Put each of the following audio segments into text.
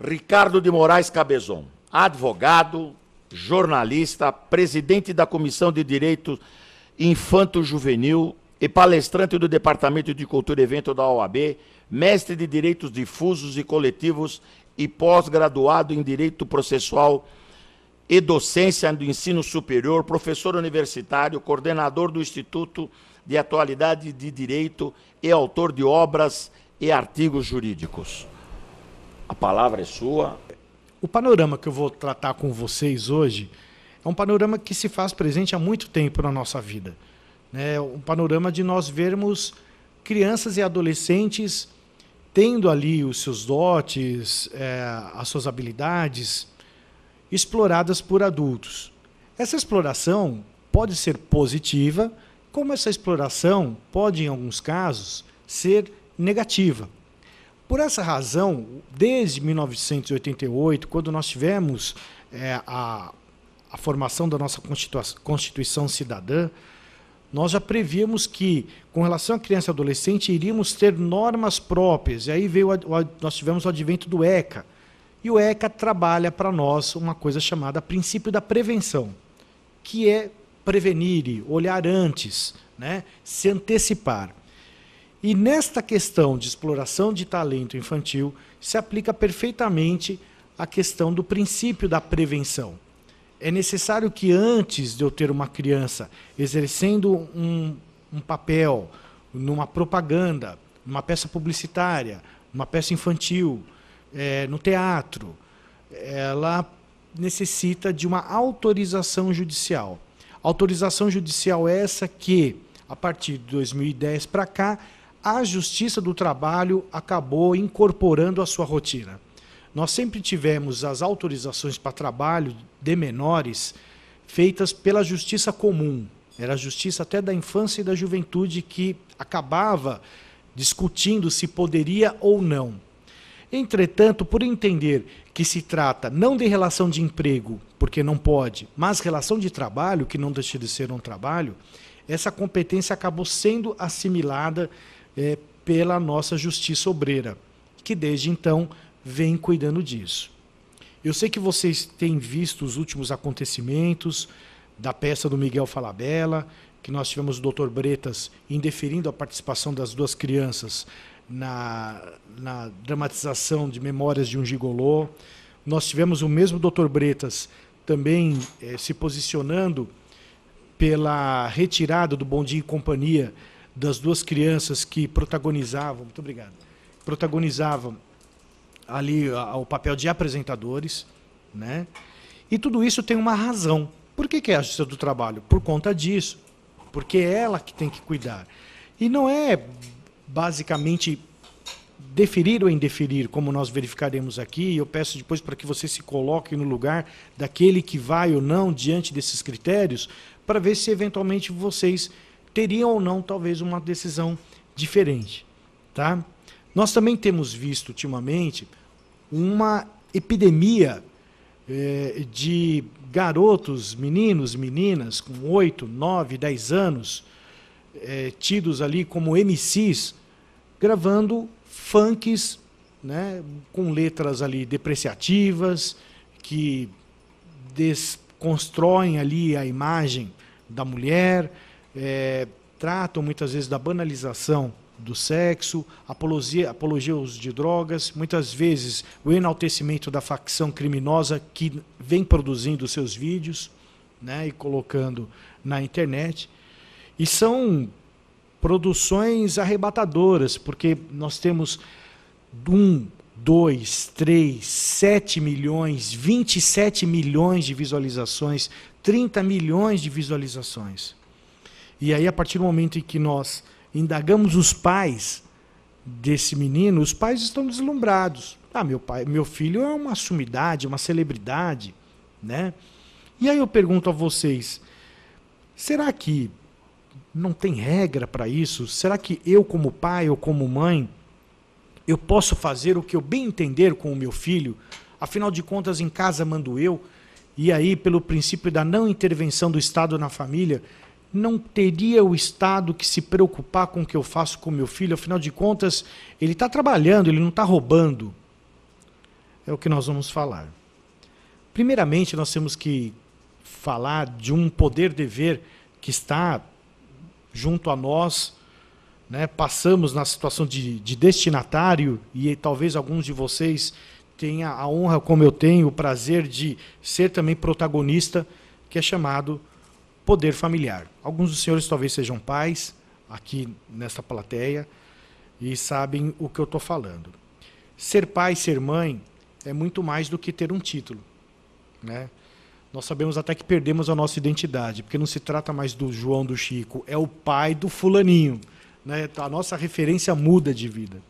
Ricardo de Moraes Cabezon, advogado, jornalista, presidente da Comissão de Direito Infanto-Juvenil e palestrante do Departamento de Cultura e Evento da OAB, mestre de Direitos Difusos e Coletivos e pós-graduado em Direito Processual e Docência do Ensino Superior, professor universitário, coordenador do Instituto de Atualidade de Direito e autor de obras e artigos jurídicos. A palavra é sua. O panorama que eu vou tratar com vocês hoje é um panorama que se faz presente há muito tempo na nossa vida. É um panorama de nós vermos crianças e adolescentes tendo ali os seus dotes, é, as suas habilidades exploradas por adultos. Essa exploração pode ser positiva, como essa exploração pode, em alguns casos, ser negativa. Por essa razão, desde 1988, quando nós tivemos é, a, a formação da nossa Constituição, Constituição Cidadã, nós já prevíamos que, com relação à criança e adolescente, iríamos ter normas próprias. E aí veio nós tivemos o advento do ECA. E o ECA trabalha para nós uma coisa chamada princípio da prevenção, que é prevenir, olhar antes, né? se antecipar. E nesta questão de exploração de talento infantil se aplica perfeitamente a questão do princípio da prevenção. É necessário que antes de eu ter uma criança exercendo um, um papel numa propaganda, numa peça publicitária, numa peça infantil, é, no teatro, ela necessita de uma autorização judicial. Autorização judicial é essa que, a partir de 2010 para cá, a justiça do trabalho acabou incorporando à sua rotina. Nós sempre tivemos as autorizações para trabalho de menores feitas pela justiça comum. Era a justiça até da infância e da juventude que acabava discutindo se poderia ou não. Entretanto, por entender que se trata não de relação de emprego, porque não pode, mas relação de trabalho, que não deixa de ser um trabalho, essa competência acabou sendo assimilada é, pela nossa justiça obreira, que desde então vem cuidando disso. Eu sei que vocês têm visto os últimos acontecimentos da peça do Miguel Falabella, que nós tivemos o Dr. Bretas indeferindo a participação das duas crianças na, na dramatização de Memórias de um Gigolô. Nós tivemos o mesmo Dr. Bretas também eh, se posicionando pela retirada do Bom Dia e Companhia das duas crianças que protagonizavam, muito obrigado, protagonizavam ali o papel de apresentadores, né? E tudo isso tem uma razão. Por que, que é a Justiça do Trabalho? Por conta disso, porque é ela que tem que cuidar. E não é basicamente deferir ou indeferir, como nós verificaremos aqui, eu peço depois para que você se coloque no lugar daquele que vai ou não diante desses critérios, para ver se eventualmente vocês teriam ou não talvez uma decisão diferente, tá? Nós também temos visto ultimamente uma epidemia eh, de garotos, meninos, meninas com 8, 9, 10 anos, eh, tidos ali como MCs, gravando funks né, com letras ali depreciativas, que desconstroem ali a imagem da mulher, é, tratam muitas vezes da banalização do sexo, apologia, apologia uso de drogas, muitas vezes o enaltecimento da facção criminosa que vem produzindo seus vídeos né, e colocando na internet. E são produções arrebatadoras, porque nós temos um, dois, três, sete milhões, vinte e sete milhões de visualizações, trinta milhões de visualizações. E aí, a partir do momento em que nós indagamos os pais desse menino, os pais estão deslumbrados. Ah, meu pai, meu filho é uma sumidade, uma celebridade, né? E aí eu pergunto a vocês, será que não tem regra para isso? Será que eu como pai ou como mãe eu posso fazer o que eu bem entender com o meu filho? Afinal de contas, em casa mando eu. E aí, pelo princípio da não intervenção do Estado na família, não teria o Estado que se preocupar com o que eu faço com meu filho? Afinal de contas, ele está trabalhando, ele não está roubando. É o que nós vamos falar. Primeiramente, nós temos que falar de um poder-dever que está junto a nós. Né? Passamos na situação de, de destinatário, e talvez alguns de vocês tenham a honra, como eu tenho, o prazer de ser também protagonista, que é chamado poder familiar. Alguns dos senhores talvez sejam pais aqui nesta plateia e sabem o que eu estou falando. Ser pai, ser mãe é muito mais do que ter um título, né? Nós sabemos até que perdemos a nossa identidade, porque não se trata mais do João do Chico, é o pai do fulaninho. Né? A nossa referência muda de vida.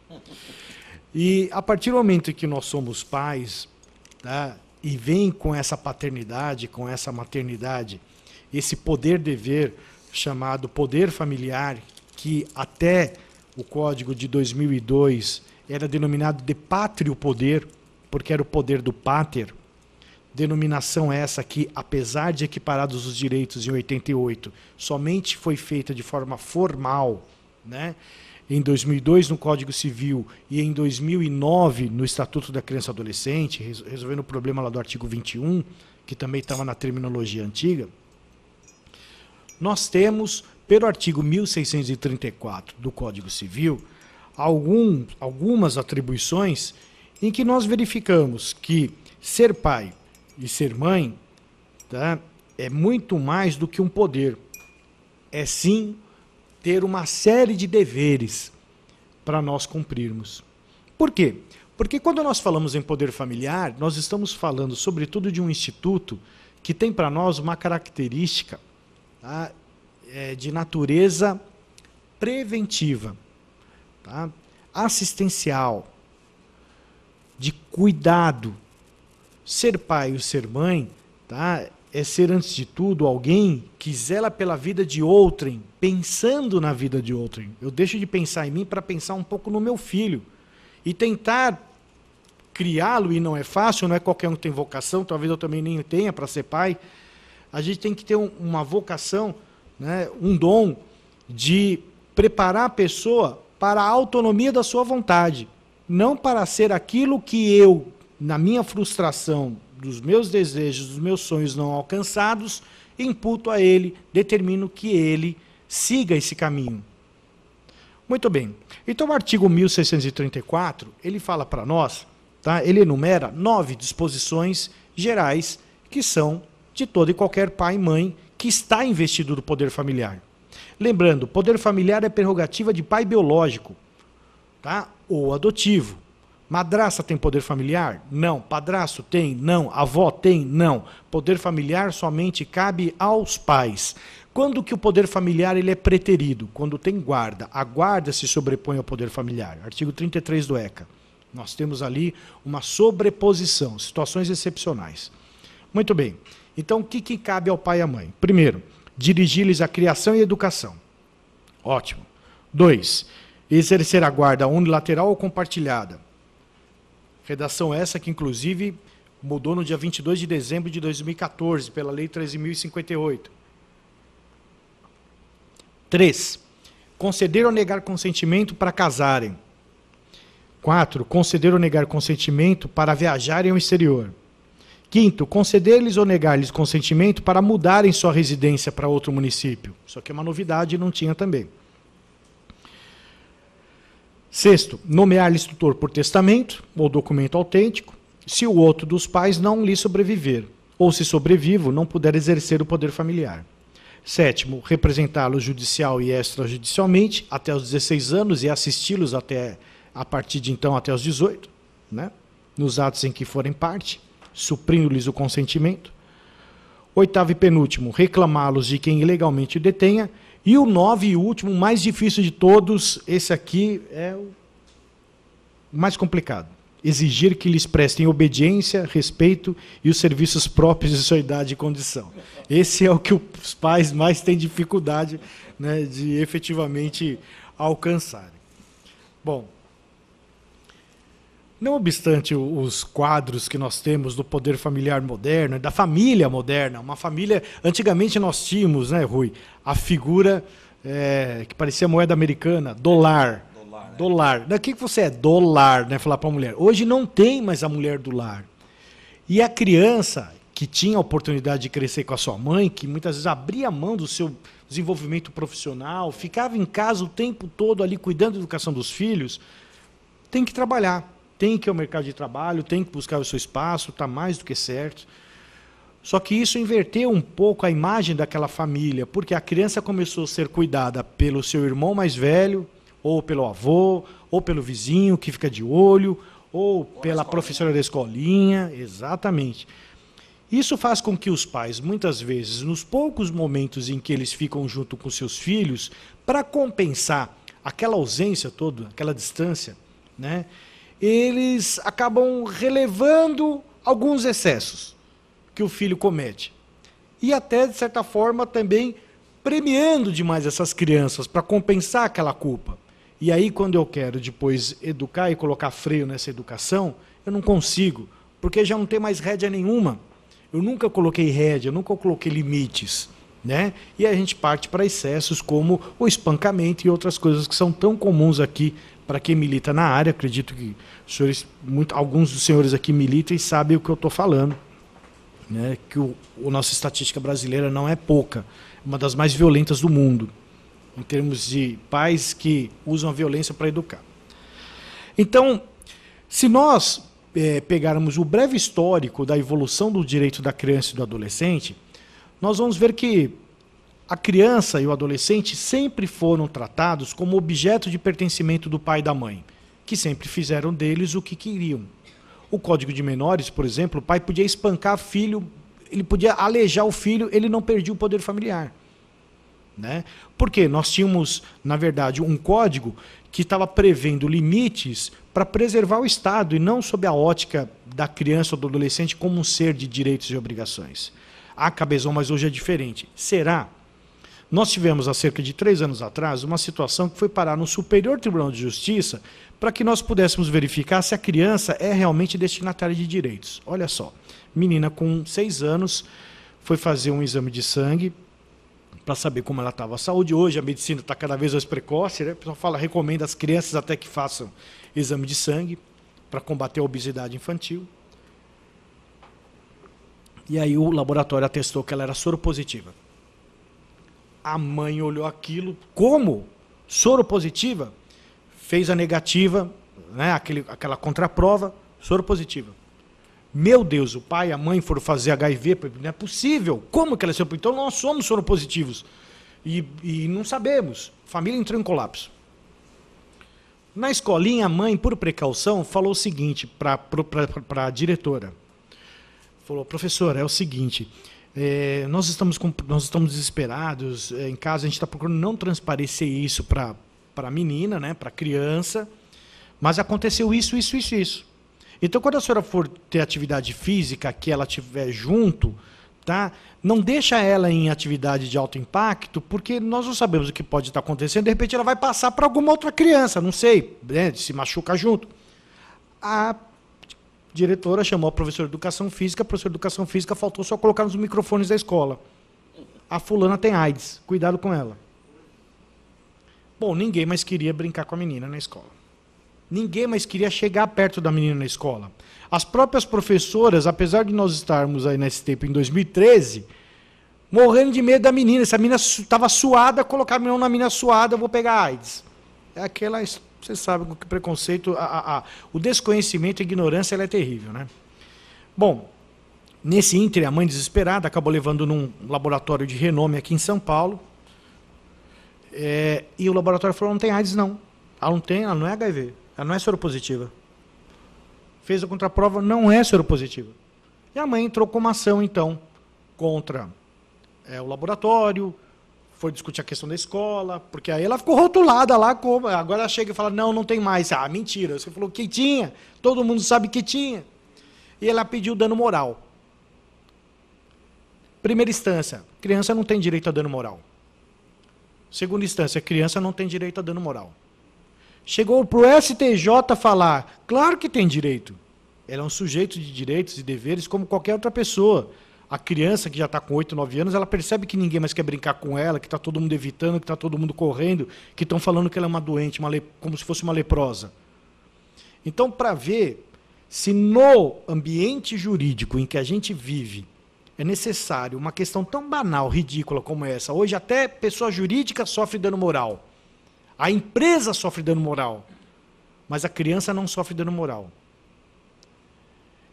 E a partir do momento que nós somos pais, tá? e vem com essa paternidade, com essa maternidade, esse poder dever chamado poder familiar, que até o código de 2002 era denominado de pátrio poder, porque era o poder do pater. Denominação essa que, apesar de equiparados os direitos em 88, somente foi feita de forma formal, né? em 2002 no Código Civil e em 2009 no Estatuto da Criança e Adolescente, resolvendo o problema lá do artigo 21, que também estava na terminologia antiga, nós temos, pelo artigo 1634 do Código Civil, algum, algumas atribuições em que nós verificamos que ser pai e ser mãe tá, é muito mais do que um poder. É sim ter uma série de deveres para nós cumprirmos. Por quê? Porque quando nós falamos em poder familiar, nós estamos falando sobretudo de um instituto que tem para nós uma característica tá? é de natureza preventiva, tá? assistencial, de cuidado. Ser pai ou ser mãe tá? é ser, antes de tudo, alguém que zela pela vida de outrem, pensando na vida de outrem. Eu deixo de pensar em mim para pensar um pouco no meu filho e tentar criá-lo, e não é fácil, não é qualquer um que tem vocação, talvez eu também nem tenha para ser pai a gente tem que ter um, uma vocação, né, um dom de preparar a pessoa para a autonomia da sua vontade, não para ser aquilo que eu, na minha frustração dos meus desejos, dos meus sonhos não alcançados, imputo a ele, determino que ele siga esse caminho. Muito bem. Então o artigo 1634, ele fala para nós, tá? ele enumera nove disposições gerais que são de todo e qualquer pai e mãe que está investido do poder familiar. Lembrando, poder familiar é prerrogativa de pai biológico, tá? Ou adotivo. Madraça tem poder familiar? Não. Padrasto tem? Não. Avó tem? Não. Poder familiar somente cabe aos pais. Quando que o poder familiar ele é preterido? Quando tem guarda. A guarda se sobrepõe ao poder familiar. Artigo 33 do ECA. Nós temos ali uma sobreposição, situações excepcionais. Muito bem. Então, o que, que cabe ao pai e à mãe? Primeiro, dirigir-lhes a criação e a educação. Ótimo. Dois, exercer a guarda unilateral ou compartilhada. Redação essa que, inclusive, mudou no dia 22 de dezembro de 2014, pela Lei 13.058. Três, Conceder ou negar consentimento para casarem. Quatro, Conceder ou negar consentimento para viajarem ao exterior. Quinto, conceder-lhes ou negar-lhes consentimento para mudarem sua residência para outro município. Isso aqui é uma novidade e não tinha também. Sexto, nomear-lhes tutor por testamento ou documento autêntico, se o outro dos pais não lhe sobreviver, ou se sobrevivo, não puder exercer o poder familiar. Sétimo, representá-los judicial e extrajudicialmente até os 16 anos e assisti-los até a partir de então até os 18, né? nos atos em que forem parte suprindo-lhes o consentimento. Oitavo e penúltimo, reclamá-los de quem ilegalmente o detenha. E o nove e último, mais difícil de todos, esse aqui é o mais complicado. Exigir que lhes prestem obediência, respeito e os serviços próprios de sua idade e condição. Esse é o que os pais mais têm dificuldade né, de efetivamente alcançarem. Bom, não obstante os quadros que nós temos do poder familiar moderno, da família moderna, uma família. Antigamente nós tínhamos, né, Rui, a figura é, que parecia moeda americana, dólar. Dólar. Né? Da que você é? Dólar, né? Falar para a mulher. Hoje não tem mais a mulher do lar. E a criança que tinha a oportunidade de crescer com a sua mãe, que muitas vezes abria mão do seu desenvolvimento profissional, ficava em casa o tempo todo ali cuidando da educação dos filhos, tem que trabalhar tem que ir ao mercado de trabalho, tem que buscar o seu espaço, está mais do que certo. Só que isso inverteu um pouco a imagem daquela família, porque a criança começou a ser cuidada pelo seu irmão mais velho, ou pelo avô, ou pelo vizinho que fica de olho, ou pela professora da escolinha, exatamente. Isso faz com que os pais, muitas vezes, nos poucos momentos em que eles ficam junto com seus filhos, para compensar aquela ausência toda, aquela distância, né? eles acabam relevando alguns excessos que o filho comete. E até, de certa forma, também premiando demais essas crianças para compensar aquela culpa. E aí, quando eu quero depois educar e colocar freio nessa educação, eu não consigo, porque já não tem mais rédea nenhuma. Eu nunca coloquei rédea, nunca coloquei limites. Né? E a gente parte para excessos como o espancamento e outras coisas que são tão comuns aqui para quem milita na área, acredito que senhores, muito, alguns dos senhores aqui militam e sabem o que eu estou falando. Né, que o, a nossa estatística brasileira não é pouca, é uma das mais violentas do mundo, em termos de pais que usam a violência para educar. Então, se nós é, pegarmos o breve histórico da evolução do direito da criança e do adolescente, nós vamos ver que a criança e o adolescente sempre foram tratados como objeto de pertencimento do pai e da mãe, que sempre fizeram deles o que queriam. O Código de Menores, por exemplo, o pai podia espancar filho, ele podia alejar o filho, ele não perdia o poder familiar. Né? Porque nós tínhamos, na verdade, um código que estava prevendo limites para preservar o Estado e não sob a ótica da criança ou do adolescente como um ser de direitos e obrigações. Ah, cabezão, mas hoje é diferente. Será? Nós tivemos, há cerca de três anos atrás, uma situação que foi parar no Superior Tribunal de Justiça para que nós pudéssemos verificar se a criança é realmente destinatária de direitos. Olha só, menina com seis anos foi fazer um exame de sangue para saber como ela estava a saúde. Hoje a medicina está cada vez mais precoce, né? O pessoal fala, recomenda às crianças até que façam exame de sangue para combater a obesidade infantil. E aí o laboratório atestou que ela era soropositiva. positiva. A mãe olhou aquilo, como? Soro positiva? Fez a negativa, né, aquele, aquela contraprova, soro positiva. Meu Deus, o pai e a mãe foram fazer HIV, não é possível. Como que ela se Então nós somos soro positivos. E, e não sabemos. família entrou em colapso. Na escolinha, a mãe, por precaução, falou o seguinte para a diretora: falou, professora, é o seguinte, é, nós, estamos com, nós estamos desesperados. É, em casa, a gente está procurando não transparecer isso para a menina, né, para a criança. Mas aconteceu isso, isso, isso, isso. Então, quando a senhora for ter atividade física, que ela tiver junto, tá? Não deixa ela em atividade de alto impacto, porque nós não sabemos o que pode estar tá acontecendo. De repente, ela vai passar para alguma outra criança, não sei, né, se machuca junto. A diretora chamou a professora de educação física, a professora de educação física faltou só colocar nos microfones da escola. A fulana tem AIDS, cuidado com ela. Bom, ninguém mais queria brincar com a menina na escola. Ninguém mais queria chegar perto da menina na escola. As próprias professoras, apesar de nós estarmos aí nesse tempo em 2013, morrendo de medo da menina. Essa menina estava suada, colocaram o mão na menina suada, eu vou pegar AIDS. É aquela história você sabe que preconceito, a, a, a, o desconhecimento e a ignorância ela é terrível, né? Bom, nesse ínter, a mãe desesperada acabou levando num laboratório de renome aqui em São Paulo. É, e o laboratório falou: não tem AIDS, não. Ela não tem, ela não é HIV, ela não é soropositiva. Fez a contraprova, não é soropositiva. E a mãe entrou com uma ação, então, contra é, o laboratório, foi discutir a questão da escola, porque aí ela ficou rotulada lá como. Agora ela chega e fala: não, não tem mais. Ah, mentira. Você falou que tinha, todo mundo sabe que tinha. E ela pediu dano moral. Primeira instância: criança não tem direito a dano moral. Segunda instância: criança não tem direito a dano moral. Chegou para o STJ falar: claro que tem direito. Ela é um sujeito de direitos e deveres como qualquer outra pessoa a criança que já está com 8, 9 anos, ela percebe que ninguém mais quer brincar com ela, que está todo mundo evitando, que está todo mundo correndo, que estão falando que ela é uma doente, uma le... como se fosse uma leprosa. Então, para ver se no ambiente jurídico em que a gente vive é necessário uma questão tão banal, ridícula como essa, hoje até pessoa jurídica sofre dano moral, a empresa sofre dano moral, mas a criança não sofre dano moral.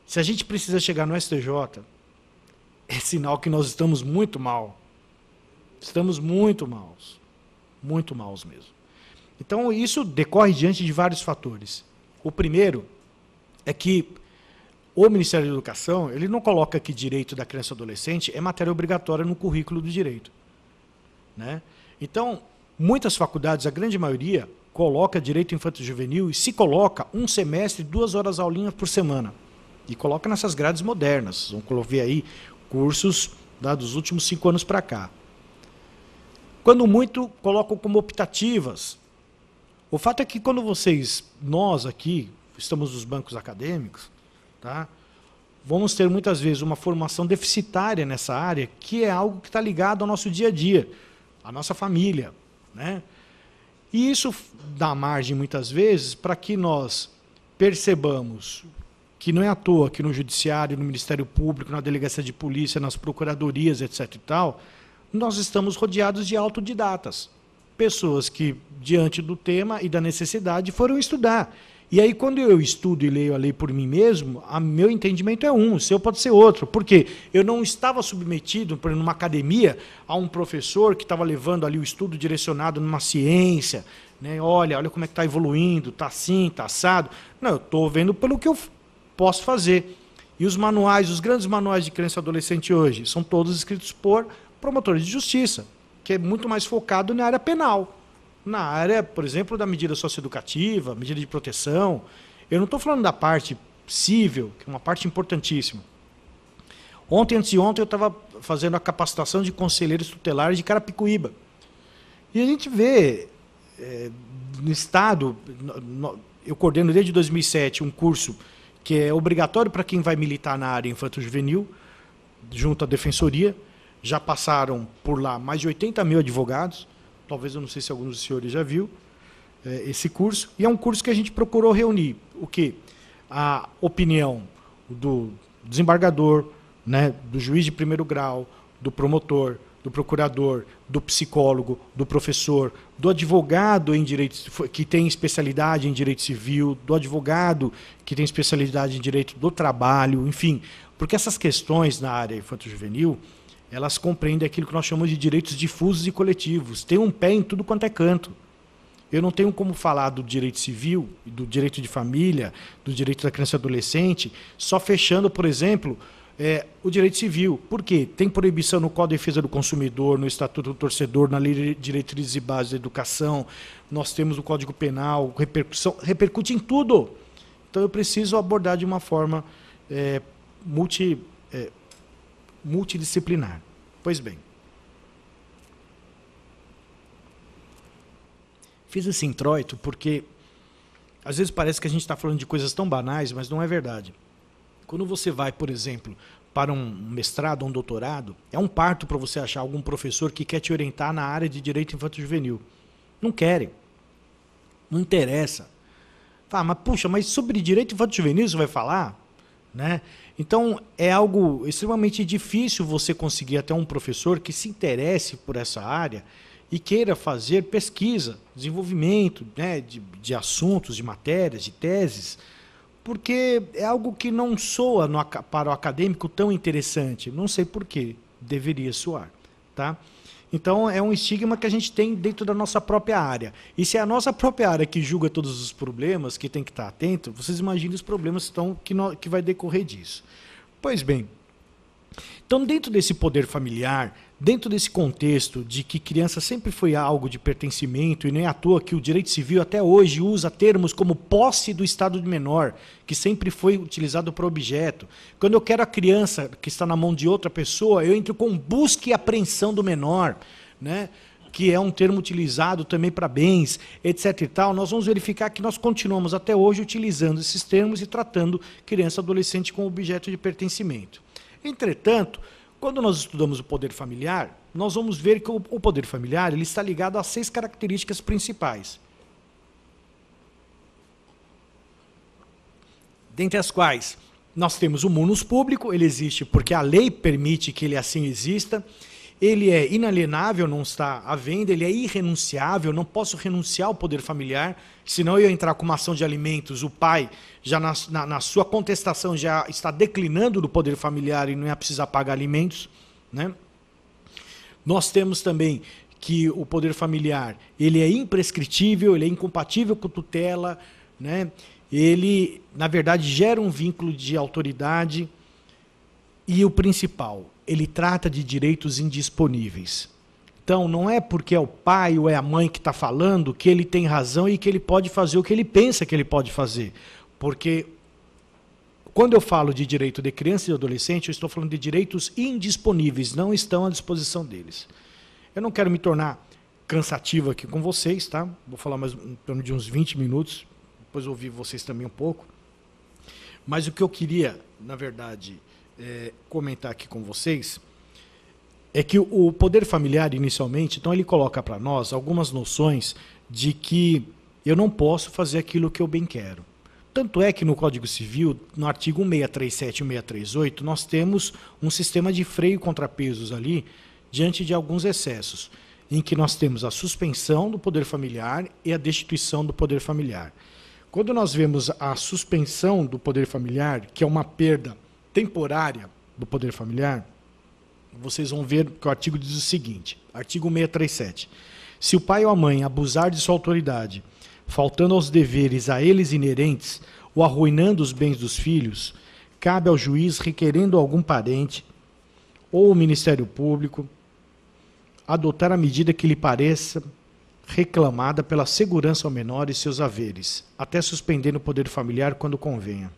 Se a gente precisa chegar no STJ é sinal que nós estamos muito mal. Estamos muito maus. Muito maus mesmo. Então, isso decorre diante de vários fatores. O primeiro é que o Ministério da Educação, ele não coloca que direito da criança e adolescente é matéria obrigatória no currículo do direito. Né? Então, muitas faculdades, a grande maioria, coloca direito infantil juvenil e se coloca um semestre, duas horas aulinha por semana. E coloca nessas grades modernas. Vamos ver aí cursos tá, dos últimos cinco anos para cá. Quando muito, colocam como optativas. O fato é que quando vocês, nós aqui, estamos nos bancos acadêmicos, tá, vamos ter muitas vezes uma formação deficitária nessa área, que é algo que está ligado ao nosso dia a dia, à nossa família. Né? E isso dá margem, muitas vezes, para que nós percebamos que não é à toa que no judiciário, no Ministério Público, na delegacia de polícia, nas procuradorias, etc. e tal, nós estamos rodeados de autodidatas, pessoas que diante do tema e da necessidade foram estudar. E aí quando eu estudo e leio a lei por mim mesmo, a meu entendimento é um, o seu pode ser outro, porque eu não estava submetido, por exemplo, numa academia, a um professor que estava levando ali o estudo direcionado numa ciência, né? Olha, olha como é que está evoluindo, está assim, está assado. Não, eu estou vendo pelo que eu posso fazer. E os manuais, os grandes manuais de criança e adolescente hoje, são todos escritos por promotores de justiça, que é muito mais focado na área penal. Na área, por exemplo, da medida socioeducativa, medida de proteção. Eu não estou falando da parte civil, que é uma parte importantíssima. Ontem, antes de ontem, eu estava fazendo a capacitação de conselheiros tutelares de Carapicuíba. E a gente vê é, no Estado, eu coordeno desde 2007 um curso que é obrigatório para quem vai militar na área infanto-juvenil, junto à defensoria. Já passaram por lá mais de 80 mil advogados. Talvez eu não sei se alguns dos senhores já viu é, esse curso. E é um curso que a gente procurou reunir o que a opinião do desembargador, né, do juiz de primeiro grau, do promotor, do procurador, do psicólogo, do professor, do advogado em direito que tem especialidade em direito civil, do advogado que tem especialidade em direito do trabalho, enfim, porque essas questões na área infanto-juvenil elas compreendem aquilo que nós chamamos de direitos difusos e coletivos. Tem um pé em tudo quanto é canto. Eu não tenho como falar do direito civil, do direito de família, do direito da criança e adolescente, só fechando, por exemplo, é, o direito civil. Por quê? Tem proibição no Código de Defesa do Consumidor, no Estatuto do Torcedor, na Lei de Diretrizes e Bases da Educação, nós temos o Código Penal, repercussão, repercute em tudo. Então eu preciso abordar de uma forma é, multi, é, multidisciplinar. Pois bem. Fiz esse introito porque às vezes parece que a gente está falando de coisas tão banais, mas não é verdade. Quando você vai, por exemplo, para um mestrado ou um doutorado, é um parto para você achar algum professor que quer te orientar na área de direito infanto-juvenil. Não querem. Não interessa. Tá, mas puxa, mas sobre direito infanto-juvenil você vai falar? Né? Então é algo extremamente difícil você conseguir até um professor que se interesse por essa área e queira fazer pesquisa, desenvolvimento né, de, de assuntos, de matérias, de teses porque é algo que não soa no, para o acadêmico tão interessante. Não sei por que deveria soar, tá? Então é um estigma que a gente tem dentro da nossa própria área. E se é a nossa própria área que julga todos os problemas, que tem que estar atento, vocês imaginem os problemas que, estão, que, no, que vai decorrer disso. Pois bem, então dentro desse poder familiar, Dentro desse contexto de que criança sempre foi algo de pertencimento, e nem à toa que o direito civil até hoje usa termos como posse do estado de menor, que sempre foi utilizado para objeto. Quando eu quero a criança que está na mão de outra pessoa, eu entro com busca e apreensão do menor, né? que é um termo utilizado também para bens, etc. e tal, nós vamos verificar que nós continuamos até hoje utilizando esses termos e tratando criança e adolescente como objeto de pertencimento. Entretanto, quando nós estudamos o poder familiar, nós vamos ver que o, poder familiar ele está ligado a seis características principais. Dentre as quais nós temos o munus público, ele existe porque a lei permite que ele assim exista ele é inalienável, não está à venda, ele é irrenunciável, não posso renunciar ao poder familiar, senão eu entrar com uma ação de alimentos, o pai, já na, na, na sua contestação, já está declinando do poder familiar e não ia precisar pagar alimentos. Né? Nós temos também que o poder familiar ele é imprescritível, ele é incompatível com tutela, né? ele, na verdade, gera um vínculo de autoridade. E o principal, ele trata de direitos indisponíveis. Então, não é porque é o pai ou é a mãe que está falando que ele tem razão e que ele pode fazer o que ele pensa que ele pode fazer. Porque quando eu falo de direito de criança e adolescente, eu estou falando de direitos indisponíveis, não estão à disposição deles. Eu não quero me tornar cansativo aqui com vocês, tá? Vou falar mais em torno de uns 20 minutos, depois ouvir vocês também um pouco. Mas o que eu queria, na verdade, é, comentar aqui com vocês é que o poder familiar, inicialmente, então ele coloca para nós algumas noções de que eu não posso fazer aquilo que eu bem quero. Tanto é que no Código Civil, no artigo 637 e 638, nós temos um sistema de freio e contrapesos ali diante de alguns excessos, em que nós temos a suspensão do poder familiar e a destituição do poder familiar. Quando nós vemos a suspensão do poder familiar, que é uma perda temporária do poder familiar, vocês vão ver que o artigo diz o seguinte: artigo 637. Se o pai ou a mãe abusar de sua autoridade, faltando aos deveres a eles inerentes ou arruinando os bens dos filhos, cabe ao juiz requerendo algum parente ou o Ministério Público adotar a medida que lhe pareça reclamada pela segurança ao menor e seus haveres, até suspender o poder familiar quando convenha.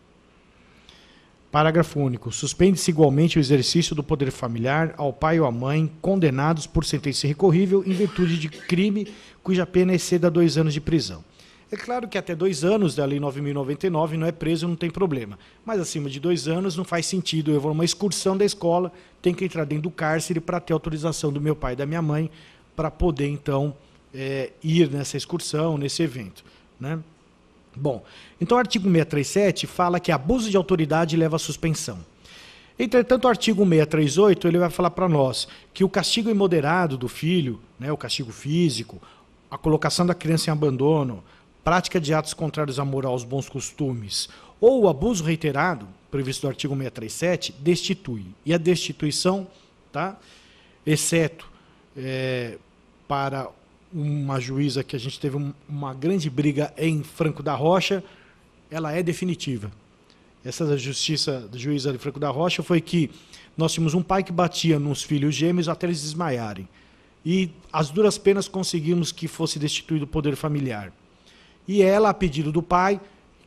Parágrafo único. Suspende-se igualmente o exercício do poder familiar ao pai ou à mãe condenados por sentença recorrível em virtude de crime cuja pena exceda dois anos de prisão. É claro que até dois anos da Lei 9.099 não é preso, não tem problema. Mas acima de dois anos não faz sentido. Eu vou numa excursão da escola, tenho que entrar dentro do cárcere para ter autorização do meu pai e da minha mãe para poder, então, é, ir nessa excursão, nesse evento. Né? Bom, então o artigo 637 fala que abuso de autoridade leva à suspensão. Entretanto, o artigo 638 ele vai falar para nós que o castigo imoderado do filho, né, o castigo físico, a colocação da criança em abandono, prática de atos contrários à moral, aos bons costumes ou o abuso reiterado, previsto no artigo 637, destitui. E a destituição, tá, exceto é, para uma juíza que a gente teve uma grande briga em Franco da Rocha, ela é definitiva. Essa justiça do juíza de Franco da Rocha foi que nós tínhamos um pai que batia nos filhos gêmeos até eles desmaiarem. E as duras penas conseguimos que fosse destituído o poder familiar. E ela, a pedido do pai,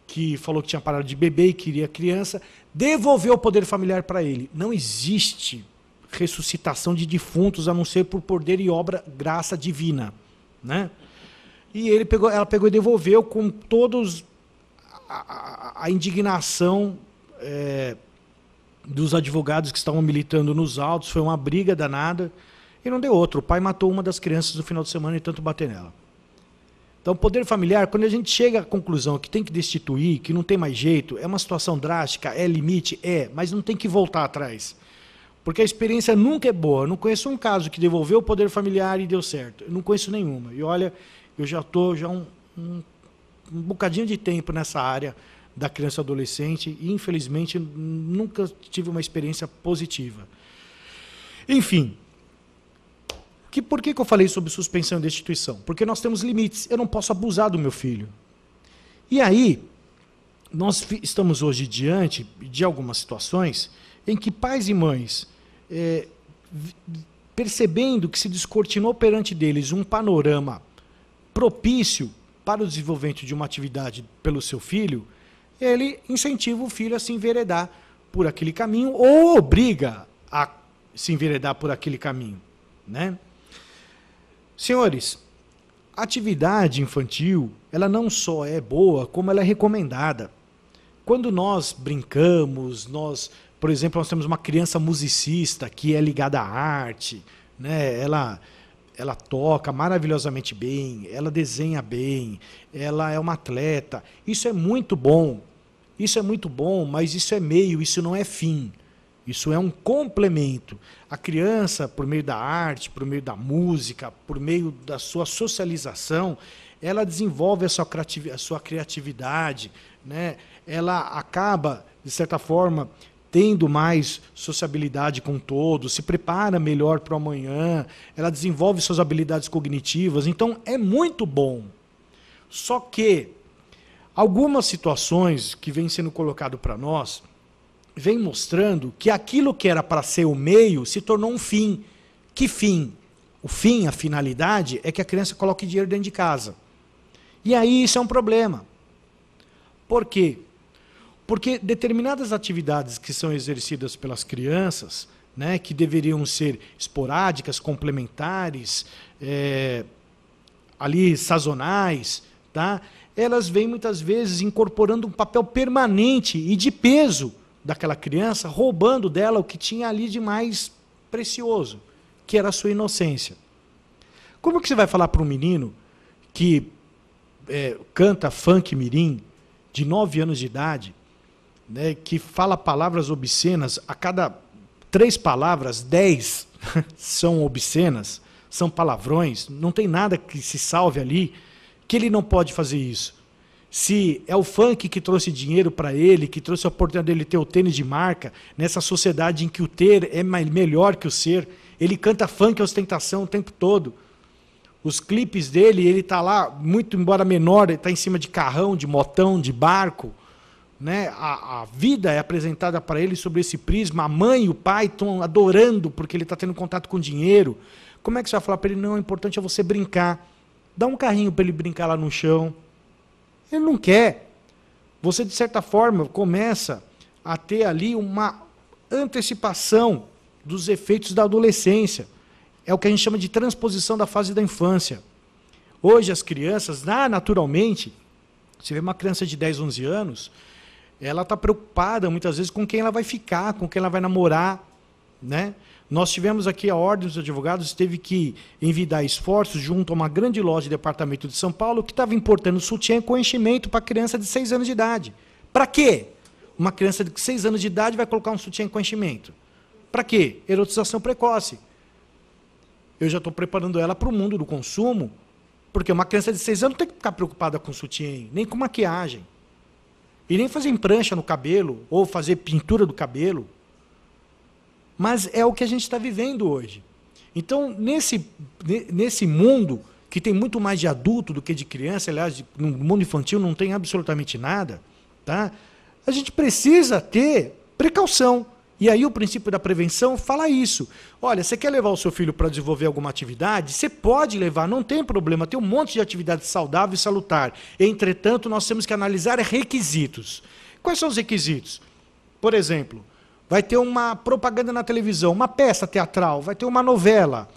que falou que tinha parado de beber e queria criança, devolveu o poder familiar para ele. Não existe ressuscitação de defuntos a não ser por poder e obra, graça divina né? E ele pegou, ela pegou e devolveu com todos a, a, a indignação é, dos advogados que estavam militando nos autos, foi uma briga danada. E não deu outro. O pai matou uma das crianças no final de semana e tanto bater nela. Então, poder familiar, quando a gente chega à conclusão que tem que destituir, que não tem mais jeito, é uma situação drástica, é limite, é, mas não tem que voltar atrás. Porque a experiência nunca é boa. Eu não conheço um caso que devolveu o poder familiar e deu certo. Eu não conheço nenhuma. E olha, eu já estou já um, um, um bocadinho de tempo nessa área da criança e adolescente e, infelizmente, nunca tive uma experiência positiva. Enfim, que, por que, que eu falei sobre suspensão e destituição? Porque nós temos limites. Eu não posso abusar do meu filho. E aí, nós estamos hoje diante de algumas situações em que pais e mães, é, percebendo que se descortinou perante deles um panorama propício para o desenvolvimento de uma atividade pelo seu filho, ele incentiva o filho a se enveredar por aquele caminho ou obriga a se enveredar por aquele caminho, né? Senhores, a atividade infantil, ela não só é boa, como ela é recomendada. Quando nós brincamos, nós por exemplo, nós temos uma criança musicista que é ligada à arte, né? Ela ela toca maravilhosamente bem, ela desenha bem, ela é uma atleta. Isso é muito bom. Isso é muito bom, mas isso é meio, isso não é fim. Isso é um complemento. A criança, por meio da arte, por meio da música, por meio da sua socialização, ela desenvolve a sua, a sua criatividade, né? ela acaba, de certa forma, tendo mais sociabilidade com todos, se prepara melhor para o amanhã, ela desenvolve suas habilidades cognitivas. Então é muito bom. Só que algumas situações que vêm sendo colocado para nós vêm mostrando que aquilo que era para ser o meio se tornou um fim. Que fim? O fim, a finalidade, é que a criança coloque dinheiro dentro de casa. E aí isso é um problema. Por quê? Porque determinadas atividades que são exercidas pelas crianças, né, que deveriam ser esporádicas, complementares, é, ali sazonais, tá? elas vêm muitas vezes incorporando um papel permanente e de peso daquela criança, roubando dela o que tinha ali de mais precioso, que era a sua inocência. Como que você vai falar para um menino que é, canta funk mirim de 9 anos de idade né, que fala palavras obscenas, a cada três palavras, dez são obscenas, são palavrões, não tem nada que se salve ali, que ele não pode fazer isso. Se é o funk que trouxe dinheiro para ele, que trouxe a oportunidade dele ter o tênis de marca, nessa sociedade em que o ter é mais, melhor que o ser, ele canta funk e ostentação o tempo todo. Os clipes dele, ele está lá, muito embora menor, ele tá em cima de carrão, de motão, de barco né, a, a vida é apresentada para ele sobre esse prisma, a mãe e o pai estão adorando porque ele está tendo contato com dinheiro. Como é que você vai falar para ele? Não, o importante é você brincar. Dá um carrinho para ele brincar lá no chão. Ele não quer. Você, de certa forma, começa a ter ali uma antecipação dos efeitos da adolescência. É o que a gente chama de transposição da fase da infância. Hoje, as crianças, ah, naturalmente, você vê uma criança de 10, 11 anos, ela está preocupada muitas vezes com quem ela vai ficar, com quem ela vai namorar, né? Nós tivemos aqui a Ordem dos Advogados teve que envidar esforços junto a uma grande loja de departamento de São Paulo que estava importando sutiã com enchimento para criança de 6 anos de idade. Para quê? Uma criança de 6 anos de idade vai colocar um sutiã com enchimento. Para quê? Erotização precoce. Eu já estou preparando ela para o mundo do consumo, porque uma criança de 6 anos não tem que ficar preocupada com sutiã, nem com maquiagem. E nem fazer prancha no cabelo, ou fazer pintura do cabelo. Mas é o que a gente está vivendo hoje. Então, nesse, nesse mundo que tem muito mais de adulto do que de criança, aliás, no mundo infantil não tem absolutamente nada, tá? a gente precisa ter precaução. E aí o princípio da prevenção fala isso. Olha, você quer levar o seu filho para desenvolver alguma atividade? Você pode levar, não tem problema. Tem um monte de atividade saudável e salutar. Entretanto, nós temos que analisar requisitos. Quais são os requisitos? Por exemplo, vai ter uma propaganda na televisão, uma peça teatral, vai ter uma novela.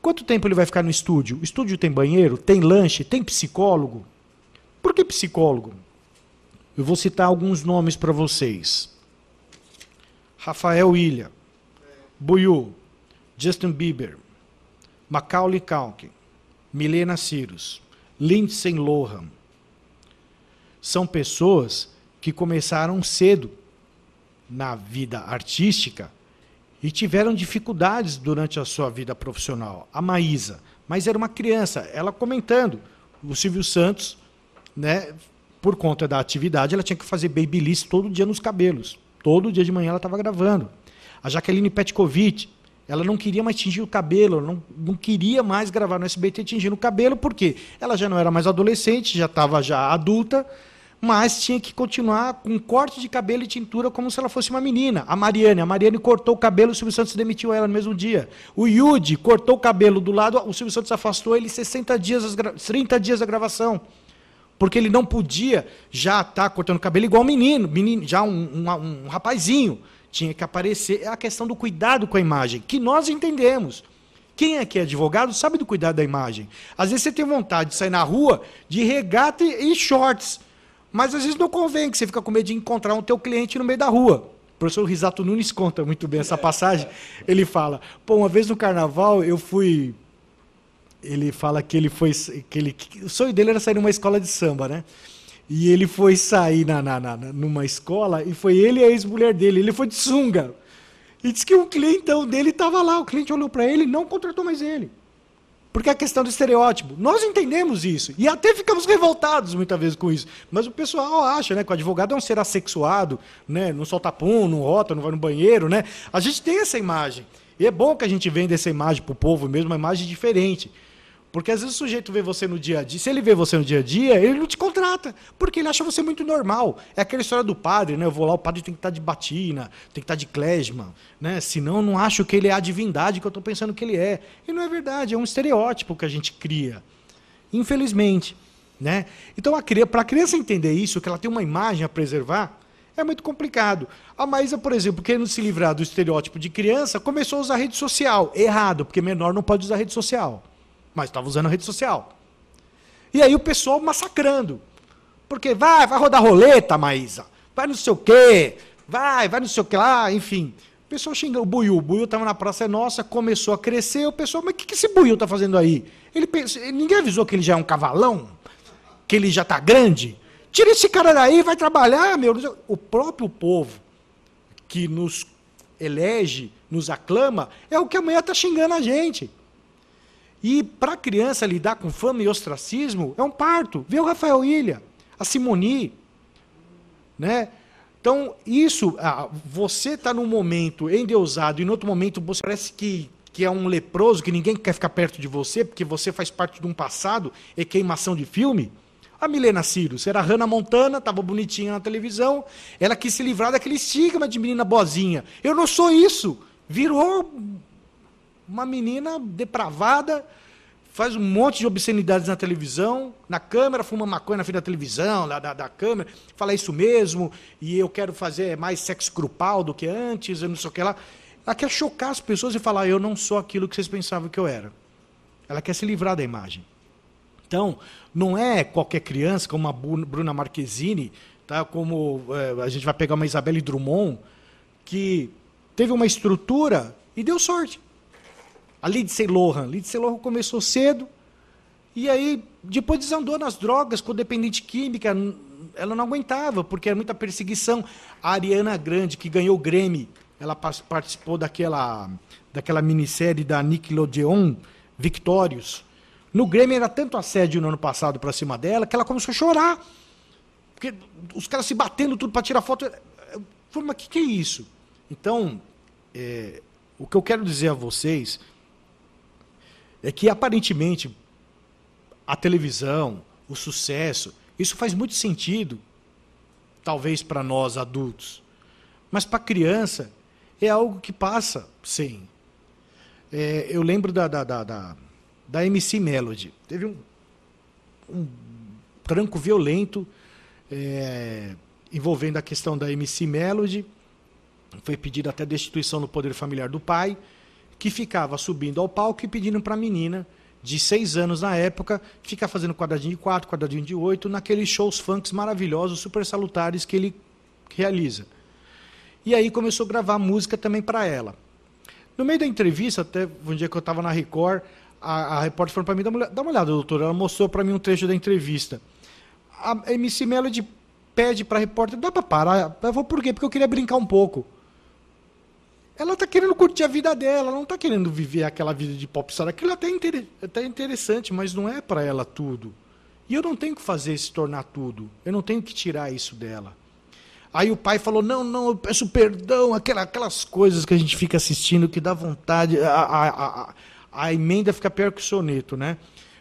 Quanto tempo ele vai ficar no estúdio? O estúdio tem banheiro, tem lanche, tem psicólogo? Por que psicólogo? Eu vou citar alguns nomes para vocês. Rafael Ilha, Buiu, Justin Bieber, Macaulay Culkin, Milena Cyrus, Lindsay Lohan. São pessoas que começaram cedo na vida artística e tiveram dificuldades durante a sua vida profissional. A Maísa, mas era uma criança, ela comentando, o Silvio Santos, né, por conta da atividade, ela tinha que fazer babyliss todo dia nos cabelos. Todo dia de manhã ela estava gravando. A Jaqueline Petkovic, ela não queria mais tingir o cabelo, não, não queria mais gravar no SBT tingindo o cabelo, porque ela já não era mais adolescente, já estava já adulta, mas tinha que continuar com corte de cabelo e tintura como se ela fosse uma menina. A Mariane, a Mariane cortou o cabelo, o Silvio Santos demitiu ela no mesmo dia. O Yudi cortou o cabelo do lado, o Silvio Santos afastou ele 60 dias, 30 dias da gravação porque ele não podia já estar tá cortando cabelo igual menino, menino já um, um, um rapazinho. Tinha que aparecer. É a questão do cuidado com a imagem, que nós entendemos. Quem aqui é advogado sabe do cuidado da imagem. Às vezes você tem vontade de sair na rua de regata e, shorts. Mas às vezes não convém, que você fica com medo de encontrar um teu cliente no meio da rua. O professor Risato Nunes conta muito bem essa passagem. Ele fala: pô, uma vez no carnaval eu fui ele fala que ele foi. Que ele, que o sonho dele era sair numa escola de samba, né? E ele foi sair na, na, na numa escola e foi ele e a ex-mulher dele. Ele foi de sunga. E disse que um clientão dele estava lá. O cliente olhou para ele e não contratou mais ele. Porque é a questão do estereótipo. Nós entendemos isso. E até ficamos revoltados muitas vezes com isso. Mas o pessoal acha, né? Que o advogado é um ser assexuado, né? Não solta pum, não rota, não vai no banheiro, né? A gente tem essa imagem. E é bom que a gente venda essa imagem para o povo mesmo, uma imagem diferente. Porque às vezes o sujeito vê você no dia a dia, se ele vê você no dia a dia, ele não te contrata, porque ele acha você muito normal. É aquela história do padre, né? Eu vou lá, o padre tem que estar tá de batina, tem que estar tá de clesma, né? Senão eu não acho que ele é a divindade que eu estou pensando que ele é. E não é verdade, é um estereótipo que a gente cria. Infelizmente, né? Então para a criança entender isso, que ela tem uma imagem a preservar, é muito complicado. A Maísa, por exemplo, querendo se livrar do estereótipo de criança, começou a usar rede social. Errado, porque menor não pode usar rede social mas estava usando a rede social. E aí o pessoal massacrando. Porque vai, vai rodar roleta, Maísa. Vai não sei o quê. Vai, vai não sei o quê lá, enfim. O pessoal xingando, o Buiu. O Buiu estava na Praça é Nossa, começou a crescer. O pessoal, mas o que, que esse Buiu está fazendo aí? Ele pensa, Ninguém avisou que ele já é um cavalão? Que ele já está grande? Tira esse cara daí, vai trabalhar, meu. O próprio povo que nos elege, nos aclama, é o que amanhã está xingando a gente. E para a criança lidar com fama e ostracismo é um parto. Vê o Rafael Ilha, a Simoni. Né? Então, isso, ah, você está num momento endeusado e no outro momento você parece que, que é um leproso, que ninguém quer ficar perto de você, porque você faz parte de um passado e queimação de filme. A Milena Cyrus era Hannah Montana, estava bonitinha na televisão, ela quis se livrar daquele estigma de menina boazinha. Eu não sou isso! Virou uma menina depravada, faz um monte de obscenidades na televisão, na câmera, fuma maconha na frente da televisão, da, da, da câmera, fala isso mesmo, e eu quero fazer mais sexo grupal do que antes, eu não sei o que lá. Ela quer chocar as pessoas e falar, eu não sou aquilo que vocês pensavam que eu era. Ela quer se livrar da imagem. Então, não é qualquer criança, como a Bruna Marquezine, tá? como é, a gente vai pegar uma Isabelle Drummond, que teve uma estrutura e deu sorte a Lindsay Lohan. Lindsay Lohan começou cedo e aí depois desandou nas drogas, com dependente química. Ela não aguentava, porque era muita perseguição. A Ariana Grande, que ganhou o Grammy, ela participou daquela, daquela minissérie da Nickelodeon, Victorious. No Grêmio era tanto assédio no ano passado para cima dela que ela começou a chorar. Porque os caras se batendo tudo para tirar foto. Eu falei, mas o que, que, é isso? Então, é, o que eu quero dizer a vocês é que aparentemente a televisão, o sucesso, isso faz muito sentido, talvez para nós adultos, mas para criança é algo que passa, sim. É, eu lembro da, da, da, da, da MC Melody. Teve um, um tranco violento é, envolvendo a questão da MC Melody. Foi pedido até destituição no poder familiar do pai que ficava subindo ao palco e pedindo para a menina de seis anos na época, ficar fazendo quadradinho de quatro, quadradinho de oito, naqueles shows funks maravilhosos, super salutares que ele realiza. E aí começou a gravar música também para ela. No meio da entrevista, até um dia que eu estava na Record, a, a repórter falou para mim, dá uma, dá uma olhada, doutor, ela mostrou para mim um trecho da entrevista. A MC Melody pede para a repórter, dá para parar? Eu vou por quê? Porque eu queria brincar um pouco ela tá querendo curtir a vida dela, não tá querendo viver aquela vida de popstar. Aquilo é até é inter... até interessante, mas não é para ela tudo. E eu não tenho que fazer se tornar tudo. Eu não tenho que tirar isso dela. Aí o pai falou: não, não, eu peço perdão, aquelas, aquelas coisas que a gente fica assistindo que dá vontade. A, a, a, a emenda fica pior que o soneto, né?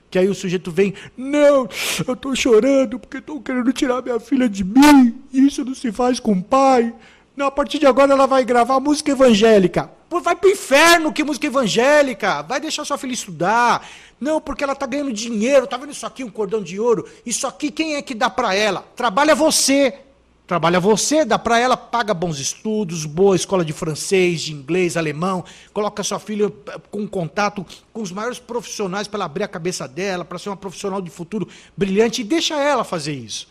Que aí o sujeito vem, não, eu estou chorando porque estão querendo tirar minha filha de mim, isso não se faz com o pai. Não, a partir de agora ela vai gravar música evangélica. Pô, vai pro inferno que música evangélica. Vai deixar sua filha estudar. Não, porque ela tá ganhando dinheiro. Tá vendo isso aqui, um cordão de ouro? Isso aqui, quem é que dá para ela? Trabalha você. Trabalha você, dá para ela, paga bons estudos, boa escola de francês, de inglês, alemão, coloca sua filha eh, com contato com os maiores profissionais para abrir a cabeça dela, para ser uma profissional de futuro brilhante e deixa ela fazer isso.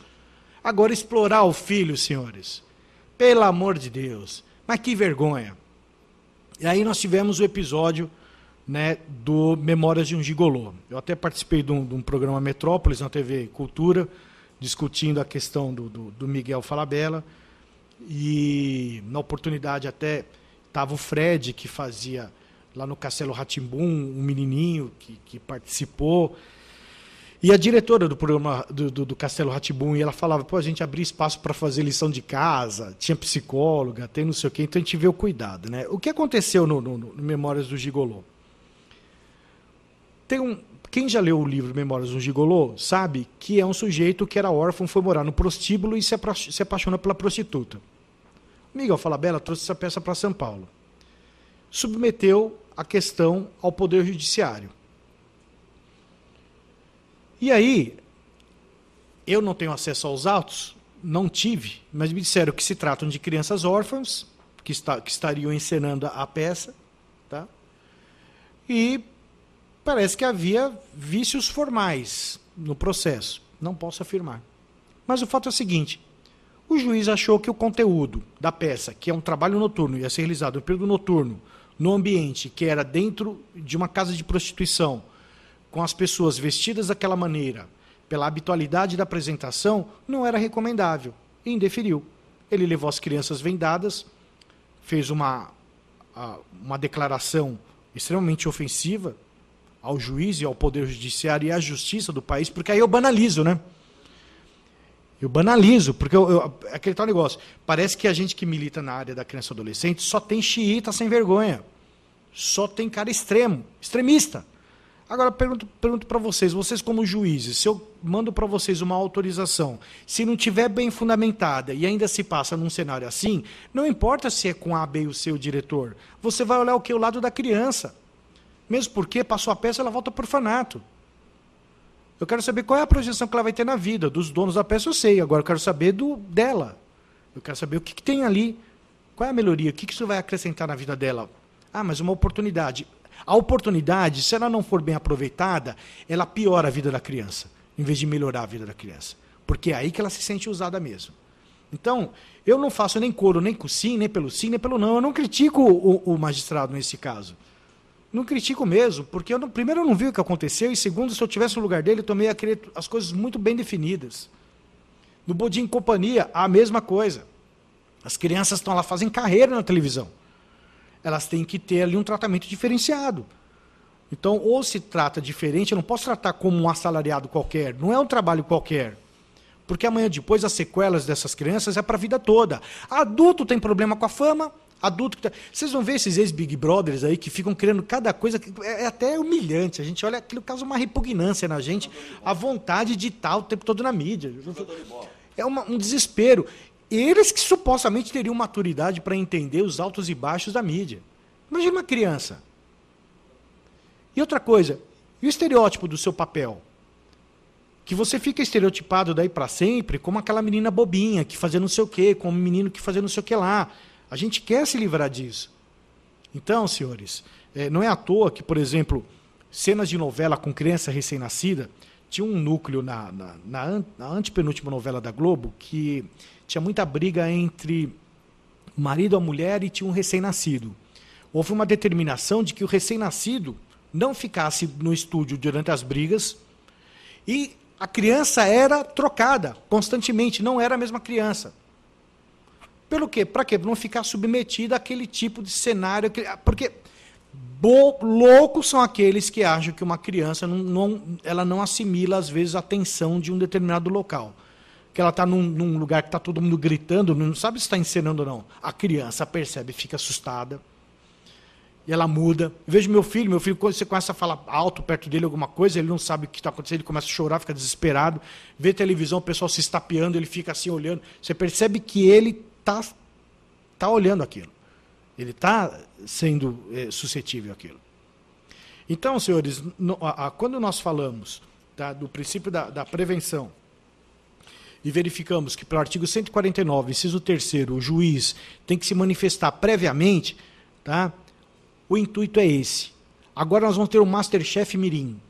Agora explorar o filho, senhores pelo amor de Deus. Mas que vergonha. E aí nós tivemos o episódio né, do Memórias de um Gigolô. Eu até participei de um, de um programa Metrópolis, na TV Cultura, discutindo a questão do, do, do Miguel Falabella. E na oportunidade até estava o Fred, que fazia lá no Castelo Ratimbum, um menininho que, que participou. E a diretora do programa do, do, do Castelo Ratibum, e ela falava, pô, a gente abria espaço para fazer lição de casa, tinha psicóloga, tem não sei o quê, então a gente vê o cuidado. Né? O que aconteceu no, no, no Memórias do Gigolô? Tem um, quem já leu o livro Memórias do Gigolô sabe que é um sujeito que era órfão, foi morar no prostíbulo e se, apa se apaixona pela prostituta. Miguel Bela, trouxe essa peça para São Paulo. Submeteu a questão ao Poder Judiciário. E aí, eu não tenho acesso aos autos, não tive, mas me disseram que se tratam de crianças órfãs, que, está, que estariam encenando a, peça, tá? e parece que havia vícios formais no processo. Não posso afirmar. Mas o fato é o seguinte: o juiz achou que o conteúdo da peça, que é um trabalho noturno, ia ser realizado no período noturno, no ambiente que era dentro de uma casa de prostituição, com as pessoas vestidas daquela maneira, pela habitualidade da apresentação, não era recomendável e indeferiu. Ele levou as crianças vendadas, fez uma, uma declaração extremamente ofensiva ao juiz e ao poder judiciário e à justiça do país, porque aí eu banalizo, né? Eu banalizo, porque eu, eu, é aquele tal negócio. Parece que a gente que milita na área da criança e adolescente só tem xiita sem vergonha. Só tem cara extremo, extremista. Agora, pergunto para vocês, vocês como juízes, se eu mando para vocês uma autorização, se não tiver bem fundamentada e ainda se passa num cenário assim, não importa se é com a B e o seu diretor, você vai olhar o que? O lado da criança. Mesmo porque passou a peça, ela volta para o orfanato. Eu quero saber qual é a projeção que ela vai ter na vida. Dos donos da peça eu sei, agora eu quero saber do dela. Eu quero saber o que, que tem ali, qual é a melhoria, o que, que isso vai acrescentar na vida dela. Ah, mas uma oportunidade. A oportunidade, se ela não for bem aproveitada, ela piora a vida da criança, em vez de melhorar a vida da criança. Porque é aí que ela se sente usada mesmo. Então, eu não faço nem coro, nem com sim, nem pelo sim, nem pelo não. Eu não critico o, o magistrado nesse caso. Não critico mesmo, porque eu não, primeiro eu não vi o que aconteceu, e segundo, se eu tivesse no lugar dele, eu também ia as coisas muito bem definidas. No Bodin Companhia, a mesma coisa. As crianças estão lá, fazem carreira na televisão elas têm que ter ali um tratamento diferenciado. Então, ou se trata diferente, eu não posso tratar como um assalariado qualquer, não é um trabalho qualquer. Porque amanhã depois as sequelas dessas crianças é para a vida toda. Adulto tem problema com a fama, adulto que tá... Vocês vão ver esses ex-Big Brothers aí que ficam criando cada coisa que é, é até humilhante. A gente olha aquilo causa uma repugnância na gente, a vontade de estar o tempo todo na mídia. Tá é uma, um desespero eles que supostamente teriam maturidade para entender os altos e baixos da mídia. Imagina uma criança. E outra coisa, e o estereótipo do seu papel? Que você fica estereotipado daí para sempre como aquela menina bobinha que fazia não sei o quê, como um menino que fazia não sei o que lá. A gente quer se livrar disso. Então, senhores, é, não é à toa que, por exemplo, cenas de novela com criança recém-nascida tinha um núcleo na, na, na, na antepenúltima novela da Globo que tinha muita briga entre marido a mulher e tinha um recém-nascido. Houve uma determinação de que o recém-nascido não ficasse no estúdio durante as brigas e a criança era trocada constantemente, não era a mesma criança. Pelo quê? Para quê? Para não ficar submetida àquele tipo de cenário. Porque loucos são aqueles que acham que uma criança não, não, ela não assimila, às vezes, a atenção de um determinado local que ela está num, num, lugar que está todo mundo gritando, não sabe se está encenando ou não. A criança percebe, fica assustada. E ela muda. Eu vejo meu filho, meu filho, quando você começa a falar alto perto dele alguma coisa, ele não sabe o que está acontecendo, ele começa a chorar, fica desesperado. Vê televisão, o pessoal se estapeando, ele fica assim olhando. Você percebe que ele está tá olhando aquilo. Ele está sendo é, suscetível àquilo. Então, senhores, no, a, a, quando nós falamos tá, do princípio da, da prevenção, e verificamos que, para o artigo 149, inciso 3, o juiz tem que se manifestar previamente, tá? o intuito é esse. Agora nós vamos ter o um Masterchef Mirim.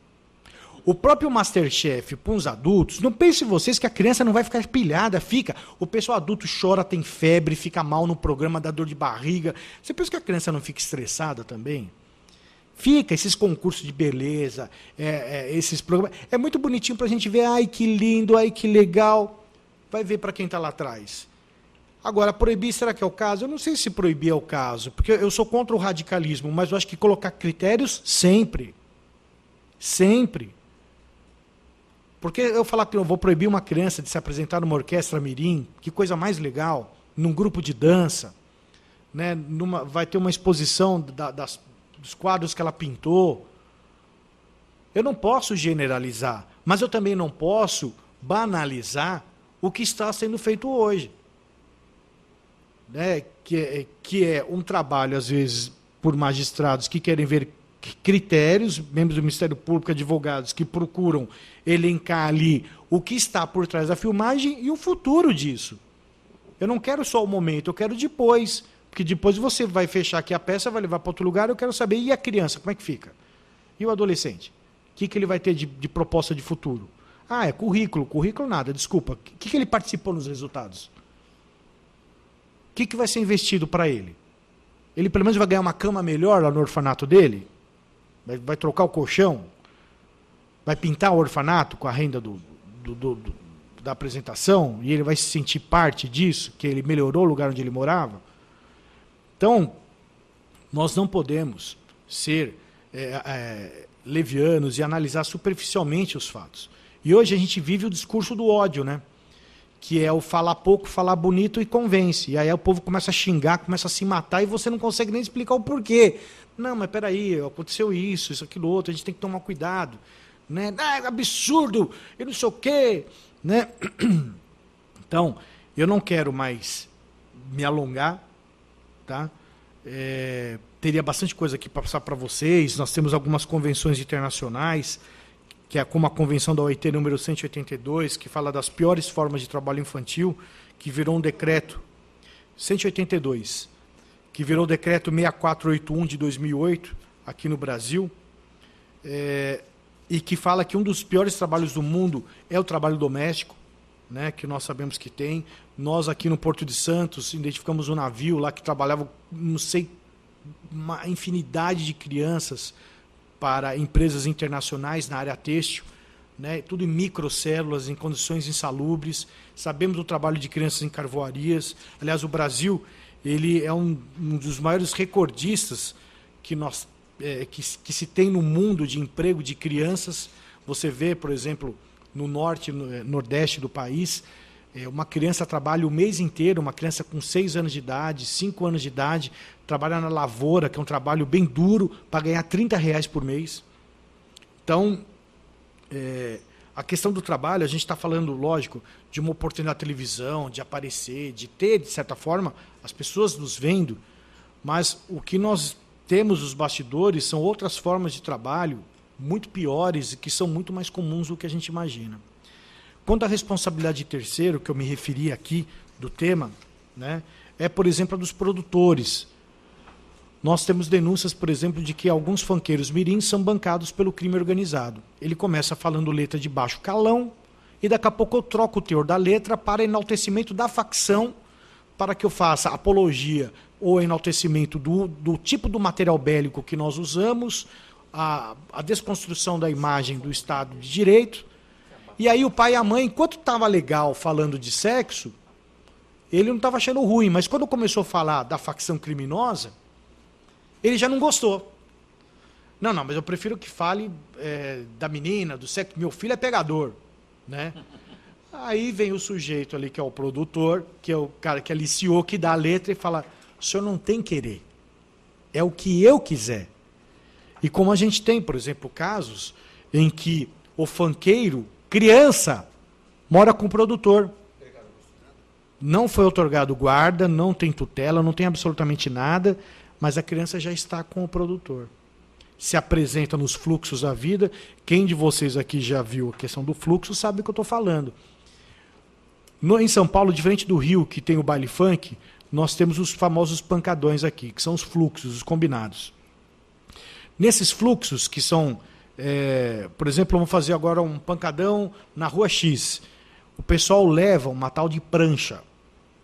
O próprio Masterchef para os adultos, não pense vocês que a criança não vai ficar pilhada, fica. O pessoal adulto chora, tem febre, fica mal no programa, dá dor de barriga. Você pensa que a criança não fica estressada também? Fica esses concursos de beleza, é, é, esses programas. É muito bonitinho para a gente ver, ai que lindo, ai que legal vai ver para quem está lá atrás. Agora, proibir será que é o caso? Eu não sei se proibir é o caso, porque eu sou contra o radicalismo, mas eu acho que colocar critérios sempre. Sempre. Porque eu falar que eu vou proibir uma criança de se apresentar numa orquestra mirim, que coisa mais legal, num grupo de dança, né, numa, vai ter uma exposição da, das, dos quadros que ela pintou. Eu não posso generalizar, mas eu também não posso banalizar o que está sendo feito hoje. Né? Que, é, que é um trabalho, às vezes, por magistrados que querem ver critérios, membros do Ministério Público, advogados que procuram elencar ali o que está por trás da filmagem e o futuro disso. Eu não quero só o momento, eu quero depois. Porque depois você vai fechar aqui a peça, vai levar para outro lugar, eu quero saber, e a criança, como é que fica? E o adolescente? O que, que ele vai ter de, de proposta de futuro? Ah, é currículo, currículo nada, desculpa. O que, que ele participou nos resultados? O que, que vai ser investido para ele? Ele pelo menos vai ganhar uma cama melhor lá no orfanato dele? Vai, vai trocar o colchão? Vai pintar o orfanato com a renda do, do, do, do, da apresentação? E ele vai se sentir parte disso? Que ele melhorou o lugar onde ele morava? Então, nós não podemos ser é, é, levianos e analisar superficialmente os fatos. E hoje a gente vive o discurso do ódio, né? Que é o falar pouco, falar bonito e convence. E aí o povo começa a xingar, começa a se matar e você não consegue nem explicar o porquê. Não, mas peraí, aconteceu isso, isso, aquilo outro, a gente tem que tomar cuidado. Né? Ah, é absurdo, eu não sei o quê. Né? Então, eu não quero mais me alongar, tá? É, teria bastante coisa aqui para passar para vocês. Nós temos algumas convenções internacionais que é como a Convenção da OIT número 182, que fala das piores formas de trabalho infantil, que virou um decreto 182, que virou o decreto 6481 de 2008 aqui no Brasil, é, e que fala que um dos piores trabalhos do mundo é o trabalho doméstico, né, que nós sabemos que tem. Nós aqui no Porto de Santos identificamos um navio lá que trabalhava, não sei, uma infinidade de crianças para empresas internacionais na área têxtil, né, tudo em microcélulas, em condições insalubres. Sabemos do trabalho de crianças em carvoarias. Aliás, o Brasil ele é um, um dos maiores recordistas que, nós, é, que, que, se tem no mundo de emprego de crianças. Você vê, por exemplo, no norte, no, é, nordeste do país, é, uma criança trabalha o mês inteiro, uma criança com seis anos de idade, cinco anos de idade, trabalha na lavoura, que é um trabalho bem duro, para ganhar 30 reais por mês. Então, é, a questão do trabalho, a gente está falando, lógico, de uma oportunidade na televisão, de aparecer, de ter, de certa forma, as pessoas nos vendo, mas o que nós temos os bastidores são outras formas de trabalho muito piores e que são muito mais comuns do que a gente imagina. Quanto à responsabilidade de terceiro, que eu me referi aqui do tema, né, é, por exemplo, a dos produtores. Nós temos denúncias, por exemplo, de que alguns funkeiros mirins são bancados pelo crime organizado. Ele começa falando letra de baixo calão e daqui a pouco eu troco o teor da letra para enaltecimento da facção, para que eu faça apologia ou enaltecimento do, do tipo do material bélico que nós usamos, a, a desconstrução da imagem do Estado de Direito. E aí o pai e a mãe, enquanto estava legal falando de sexo, ele não estava achando ruim, mas quando começou a falar da facção criminosa, ele já não gostou. Não, não, mas eu prefiro que fale é, da menina, do sexo. Meu filho é pegador, né? Aí vem o sujeito ali, que é o produtor, que é o cara que é aliciou, que dá a letra e fala: o senhor não tem querer. É o que eu quiser. E como a gente tem, por exemplo, casos em que o fanqueiro, criança, mora com o produtor. Não foi otorgado guarda, não tem tutela, não tem absolutamente nada mas a criança já está com o produtor. Se apresenta nos fluxos da vida. Quem de vocês aqui já viu a questão do fluxo sabe do que eu estou falando. No, em São Paulo, diferente do Rio, que tem o baile funk, nós temos os famosos pancadões aqui, que são os fluxos, os combinados. Nesses fluxos, que são, é, por exemplo, vamos fazer agora um pancadão na rua X. O pessoal leva uma tal de prancha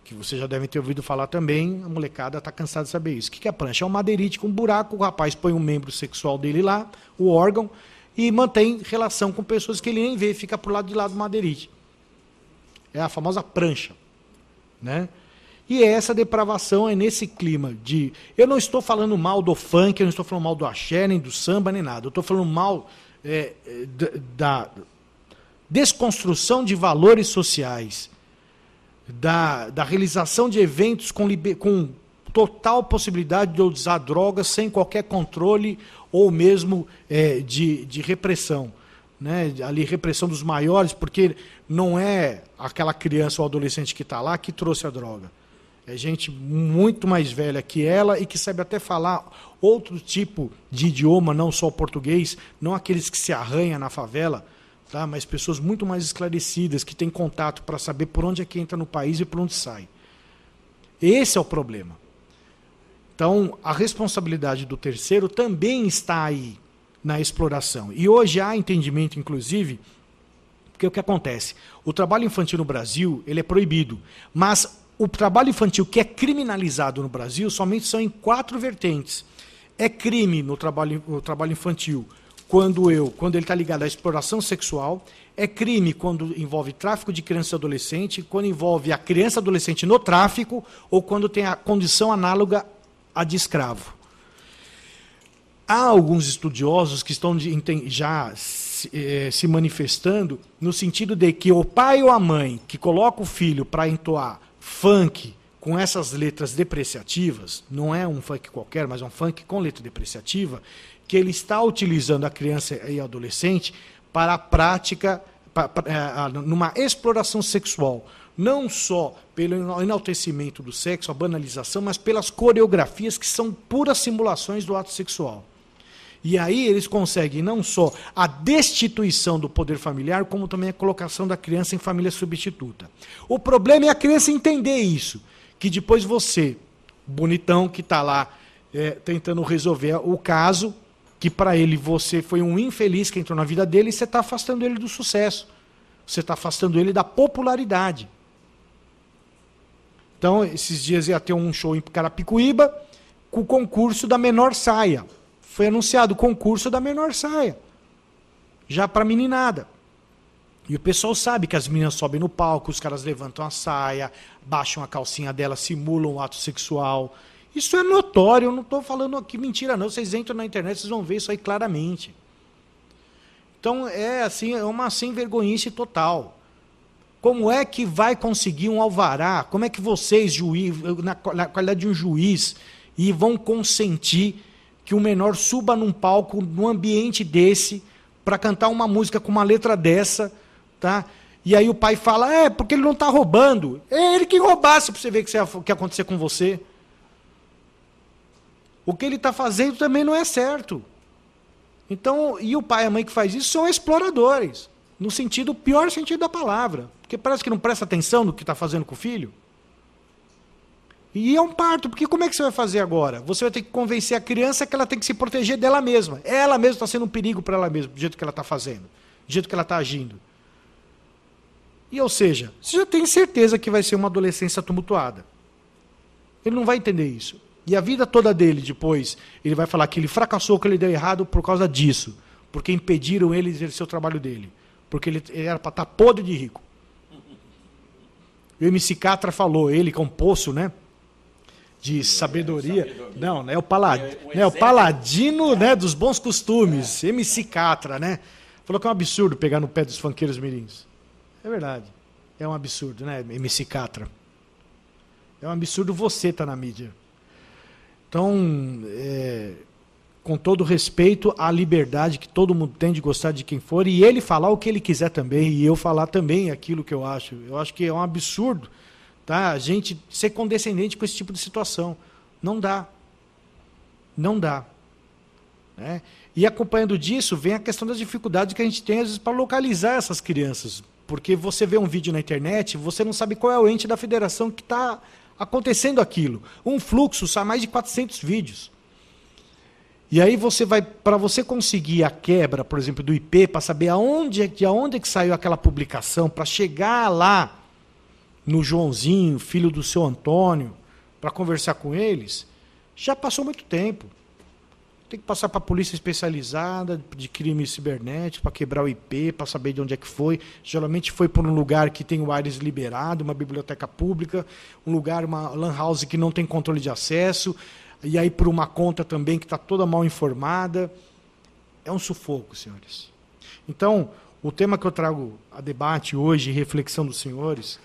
que vocês já devem ter ouvido falar também, a molecada está cansada de saber isso. O que é a prancha? É um madeirite com um buraco, o rapaz põe um membro sexual dele lá, o órgão, e mantém relação com pessoas que ele nem vê, fica por lado de lá do madeirite. É a famosa prancha. Né? E é essa depravação é nesse clima de. Eu não estou falando mal do funk, eu não estou falando mal do axé, nem do samba, nem nada. Eu estou falando mal é, é da desconstrução de valores sociais da, da realização de eventos com, com total possibilidade de usar drogas sem qualquer controle ou mesmo é, de, de repressão. Né, ali repressão dos maiores, porque não é aquela criança ou adolescente que está lá que trouxe a droga. É gente muito mais velha que ela e que sabe até falar outro tipo de idioma, não só o português, não aqueles que se arranham na favela, tá? mas pessoas muito mais esclarecidas, que têm contato para saber por onde é que entra no país e por onde sai. Esse é o problema. Então, a responsabilidade do terceiro também está aí na exploração. E hoje há entendimento, inclusive, porque o que acontece? O trabalho infantil no Brasil ele é proibido, mas o trabalho infantil que é criminalizado no Brasil somente são em quatro vertentes. É crime no trabalho, no trabalho infantil quando eu, quando ele está ligado à exploração sexual, é crime quando envolve tráfico de criança e adolescente, quando envolve a criança e adolescente no tráfico ou quando tem a condição análoga à de escravo. Há alguns estudiosos que estão de, já eh, se, manifestando no sentido de que o pai ou a mãe que coloca o filho para entoar funk com essas letras depreciativas, não é um funk qualquer, mas é um funk com letra depreciativa, que ele está utilizando a criança e adolescente para a prática, é, numa exploração sexual, não só pelo enaltecimento do sexo, a banalização, mas pelas coreografias que são puras simulações do ato sexual. E aí eles conseguem não só a destituição do poder familiar, como também a colocação da criança em família substituta. O problema é a criança entender isso, que depois você, bonitão que está lá é, tentando resolver o caso, que para ele você foi um infeliz que entrou na vida dele e você está afastando ele do sucesso. Você está afastando ele da popularidade. Então, esses dias ia ter um show em Carapicuíba com o concurso da menor saia. Foi anunciado o concurso da menor saia. Já para meninada. E o pessoal sabe que as meninas sobem no palco, os caras levantam a saia, baixam a calcinha dela, simulam o ato sexual. Isso é notório, eu não estou falando aqui mentira, não. Vocês entram na internet, vocês vão ver isso aí claramente. Então é assim, é uma sem vergonhice total. Como é que vai conseguir um alvará? Como é que vocês, juiz, na, na qualidade de um juiz, e vão consentir que o menor suba num palco, num ambiente desse, para cantar uma música com uma letra dessa, tá? E aí o pai fala, é, porque ele não está roubando. É ele que roubasse para você ver o que, que ia acontecer com você o que ele está fazendo também não é certo. Então, e o pai e a mãe que faz isso são exploradores, no sentido, o pior sentido da palavra. Porque parece que não presta atenção no que está fazendo com o filho. E é um parto, porque como é que você vai fazer agora? Você vai ter que convencer a criança que ela tem que se proteger dela mesma. Ela mesma está sendo um perigo para ela mesma, do jeito que ela está fazendo, do jeito que ela está agindo. E ou seja, você já tem certeza que vai ser uma adolescência tumultuada. Ele não vai entender isso. E a vida toda dele depois, ele vai falar que ele fracassou, que ele deu errado por causa disso. Porque impediram ele de exercer o trabalho dele. Porque ele, ele era para estar tá podre de rico. E o MC Catra falou, ele com é um poço, né? De é, sabedoria. sabedoria. Não, é o, palad... é, o, né? o paladino é. né, dos bons costumes. É. MC Catra, né? Falou que é um absurdo pegar no pé dos fanqueiros mirins. É verdade. É um absurdo, né, MC Catra? É um absurdo você estar tá na mídia. Então, é, com todo respeito à liberdade que todo mundo tem de gostar de quem for, e ele falar o que ele quiser também, e eu falar também aquilo que eu acho. Eu acho que é um absurdo tá? a gente ser condescendente com esse tipo de situação. Não dá. Não dá. Né? E acompanhando disso, vem a questão das dificuldades que a gente tem, às vezes, para localizar essas crianças. Porque você vê um vídeo na internet, você não sabe qual é o ente da federação que está acontecendo aquilo. Um fluxo sai mais de 400 vídeos. E aí você vai para você conseguir a quebra, por exemplo, do IP para saber aonde é de aonde é que saiu aquela publicação para chegar lá no Joãozinho, filho do seu Antônio, para conversar com eles, já passou muito tempo tem que passar para a polícia especializada de crimes cibernéticos para quebrar o IP, para saber de onde é que foi. Geralmente foi por um lugar que tem o Ares liberado, uma biblioteca pública, um lugar, uma lan house que não tem controle de acesso, e aí por uma conta também que está toda mal informada. É um sufoco, senhores. Então, o tema que eu trago a debate hoje, reflexão dos senhores,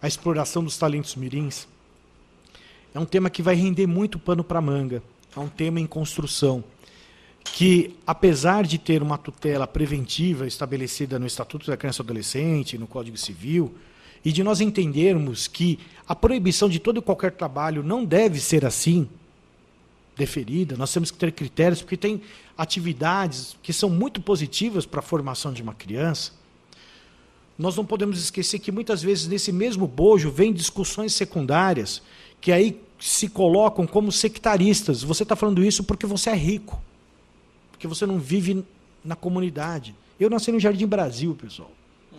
a exploração dos talentos mirins, é um tema que vai render muito pano para manga é um tema em construção que, apesar de ter uma tutela preventiva estabelecida no Estatuto da Criança e Adolescente, no Código Civil, e de nós entendermos que a proibição de todo e qualquer trabalho não deve ser assim deferida, nós temos que ter critérios, porque tem atividades que são muito positivas para a formação de uma criança. Nós não podemos esquecer que muitas vezes nesse mesmo bojo vem discussões secundárias que aí se colocam como sectaristas. Você está falando isso porque você é rico, porque você não vive na comunidade. Eu nasci no Jardim Brasil, pessoal.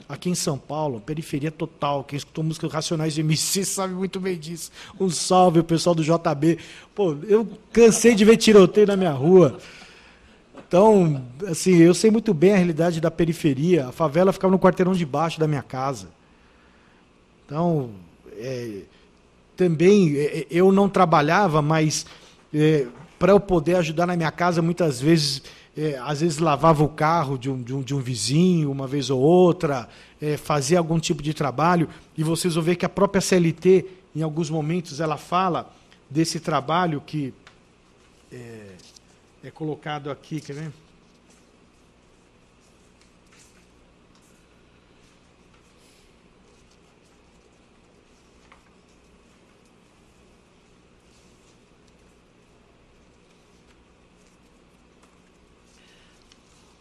Aqui em São Paulo, periferia total. Quem escutou música Racionais MC sabe muito bem disso. Um salve, o pessoal do JB. Pô, eu cansei de ver tiroteio na minha rua. Então, assim, eu sei muito bem a realidade da periferia. A favela ficava no quarteirão de baixo da minha casa. Então, é, também é, é, eu não trabalhava, mas é, para eu poder ajudar na minha casa, muitas vezes, é, às vezes lavava o carro de um, de um, de um vizinho, uma vez ou outra, é, fazia algum tipo de trabalho, e vocês vão ver que a própria CLT, em alguns momentos, ela fala desse trabalho que é, é colocado aqui, quer ver?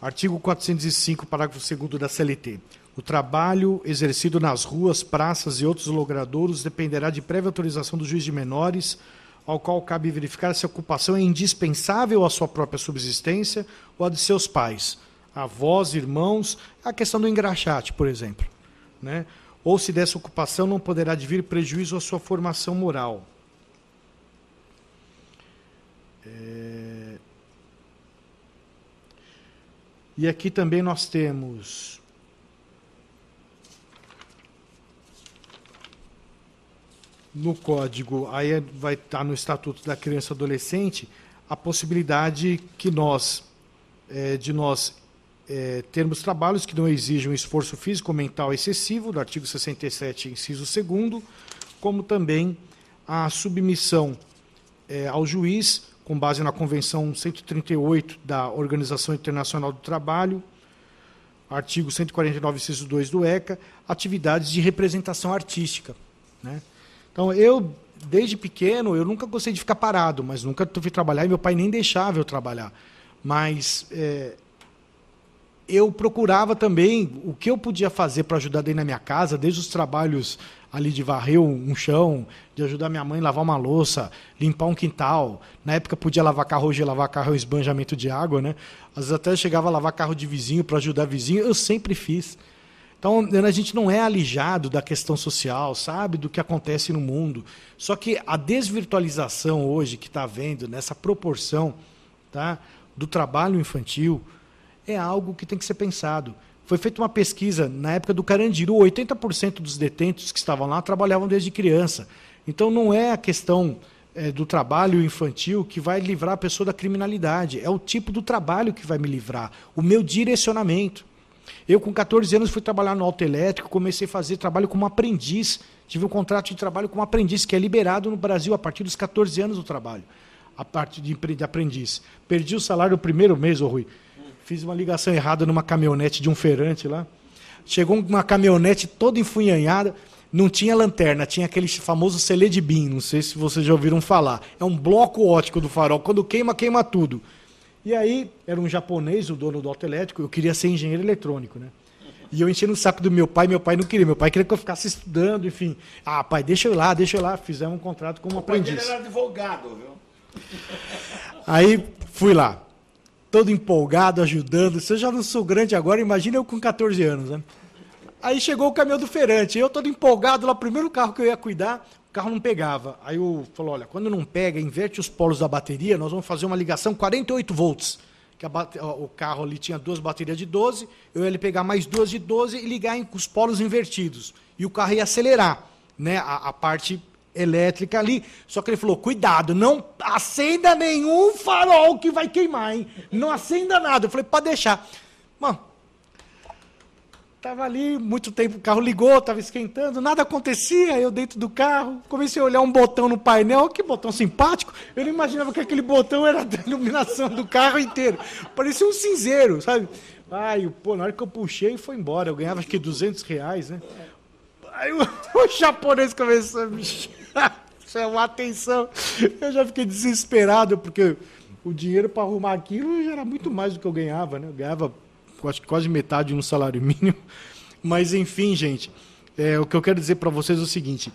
Artigo 405, parágrafo 2 da CLT. O trabalho exercido nas ruas, praças e outros logradouros dependerá de prévia autorização do juiz de menores, ao qual cabe verificar se a ocupação é indispensável à sua própria subsistência ou à de seus pais, avós, irmãos, é a questão do engraxate, por exemplo. Né? Ou se dessa ocupação não poderá advir prejuízo à sua formação moral. É... E aqui também nós temos. No código, aí é, vai estar no Estatuto da Criança e Adolescente, a possibilidade que nós, é, de nós é, termos trabalhos que não exijam esforço físico ou mental excessivo, do artigo 67, inciso 2, como também a submissão é, ao juiz com base na Convenção 138 da Organização Internacional do Trabalho, artigo 149, inciso 2 do ECA, atividades de representação artística. Né? Então, eu, desde pequeno, eu nunca gostei de ficar parado, mas nunca fui trabalhar e meu pai nem deixava eu trabalhar. Mas é, eu procurava também o que eu podia fazer para ajudar dentro da minha casa, desde os trabalhos ali de varrer um chão, de ajudar minha mãe a lavar uma louça, limpar um quintal. Na época podia lavar carro, hoje lavar carro é esbanjamento de água, né? Às vezes até chegava a lavar carro de vizinho para ajudar vizinho, eu sempre fiz. Então, né, a gente não é alijado da questão social, sabe, do que acontece no mundo. Só que a desvirtualização hoje que está vendo nessa proporção tá, do trabalho infantil é algo que tem que ser pensado. Foi feita uma pesquisa na época do Carandiru, 80% dos detentos que estavam lá trabalhavam desde criança. Então não é a questão é, do trabalho infantil que vai livrar a pessoa da criminalidade, é o tipo do trabalho que vai me livrar, o meu direcionamento. Eu, com 14 anos, fui trabalhar no autoelétrico, elétrico, comecei a fazer trabalho como aprendiz. Tive um contrato de trabalho como aprendiz, que é liberado no Brasil a partir dos 14 anos do trabalho, a parte de aprendiz. Perdi o salário no primeiro mês, ô Rui. Fiz uma ligação errada numa caminhonete de um feirante lá. Chegou uma caminhonete toda enfunhanhada, não tinha lanterna, tinha aquele famoso selê de bim, não sei se vocês já ouviram falar. É um bloco ótico do farol, quando queima, queima tudo. E aí, era um japonês, o dono do autoelétrico, eu queria ser engenheiro eletrônico, né? E eu enchi no saco do meu pai, meu pai não queria, meu pai queria que eu ficasse estudando, enfim. Ah, pai, deixa eu ir lá, deixa eu ir lá. Fizemos um contrato como o aprendiz. Pai dele era advogado, viu? Aí, fui lá todo empolgado, ajudando. Se eu já não sou grande agora, imagina eu com 14 anos, né? Aí chegou o caminhão do feirante, eu todo empolgado lá, primeiro carro que eu ia cuidar, o carro não pegava. Aí eu falou, olha, quando não pega, inverte os polos da bateria, nós vamos fazer uma ligação 48 volts. Que bate... o carro ali tinha duas baterias de 12, eu ia ele pegar mais duas de 12 e ligar com os polos invertidos. E o carro ia acelerar, né, a, a parte elétrica ali. Só que ele falou: cuidado, não acenda nenhum farol que vai queimar, hein? Não acenda nada. Eu falei: pode deixar. Mano, tava ali muito tempo, o carro ligou, tava esquentando, nada acontecia. Eu dentro do carro, comecei a olhar um botão no painel, que botão simpático. Eu não imaginava que aquele botão era da iluminação do carro inteiro. Parecia um cinzeiro, sabe? Ai, pô, na hora que eu puxei, foi embora. Eu ganhava acho que 200 reais, né? Aí o, o japonês começou a mexer. É uma atenção. Eu já fiquei desesperado, porque o dinheiro para arrumar aquilo já era muito mais do que eu ganhava, né? Eu ganhava quase metade de um salário mínimo. Mas, enfim, gente, é, o que eu quero dizer para vocês é o seguinte.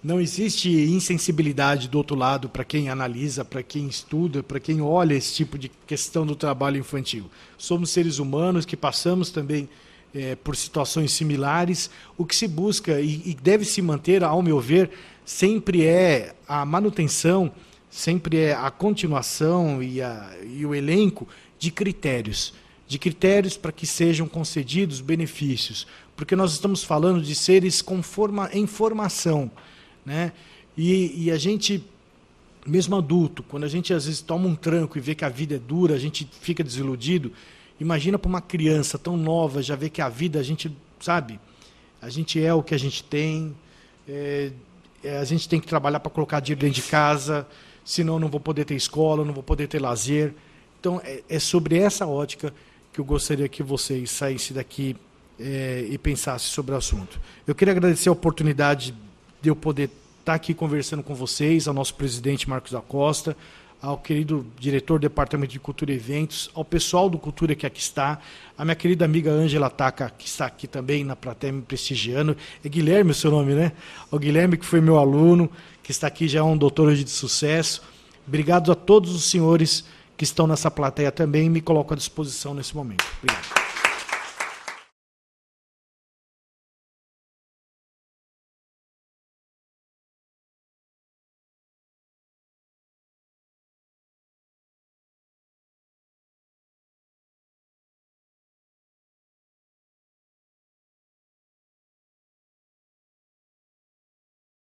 Não existe insensibilidade do outro lado para quem analisa, para quem estuda, para quem olha esse tipo de questão do trabalho infantil. Somos seres humanos que passamos também é, por situações similares. O que se busca e, e, deve se manter, ao meu ver, sempre é a manutenção, sempre é a continuação e, a, e o elenco de critérios. De critérios para que sejam concedidos benefícios. Porque nós estamos falando de seres com forma, em formação. Né? e, e a gente mesmo adulto, quando a gente às vezes toma um tranco e vê que a vida é dura, a gente fica desiludido, Imagina para uma criança tão nova já ver que a vida, a gente, sabe, a gente é o que a gente tem, é, é a gente tem que trabalhar para colocar dinheiro dentro de casa, senão não vou poder ter escola, não vou poder ter lazer. Então, é, é sobre essa ótica que eu gostaria que vocês saíssem daqui é, e pensassem sobre o assunto. Eu queria agradecer a oportunidade de eu poder estar tá aqui conversando com vocês, ao nosso presidente Marcos da Costa, ao querido diretor do Departamento de Cultura e Eventos, ao pessoal do Cultura que aqui está, a minha querida amiga Ângela Taca, que está aqui também na Plateia me prestigiando, é Guilherme o seu nome, né? O Guilherme que foi meu aluno, que está aqui já é um doutor hoje de sucesso. Obrigado a todos os senhores que estão nessa plateia também e me coloco à disposição nesse momento. Obrigado.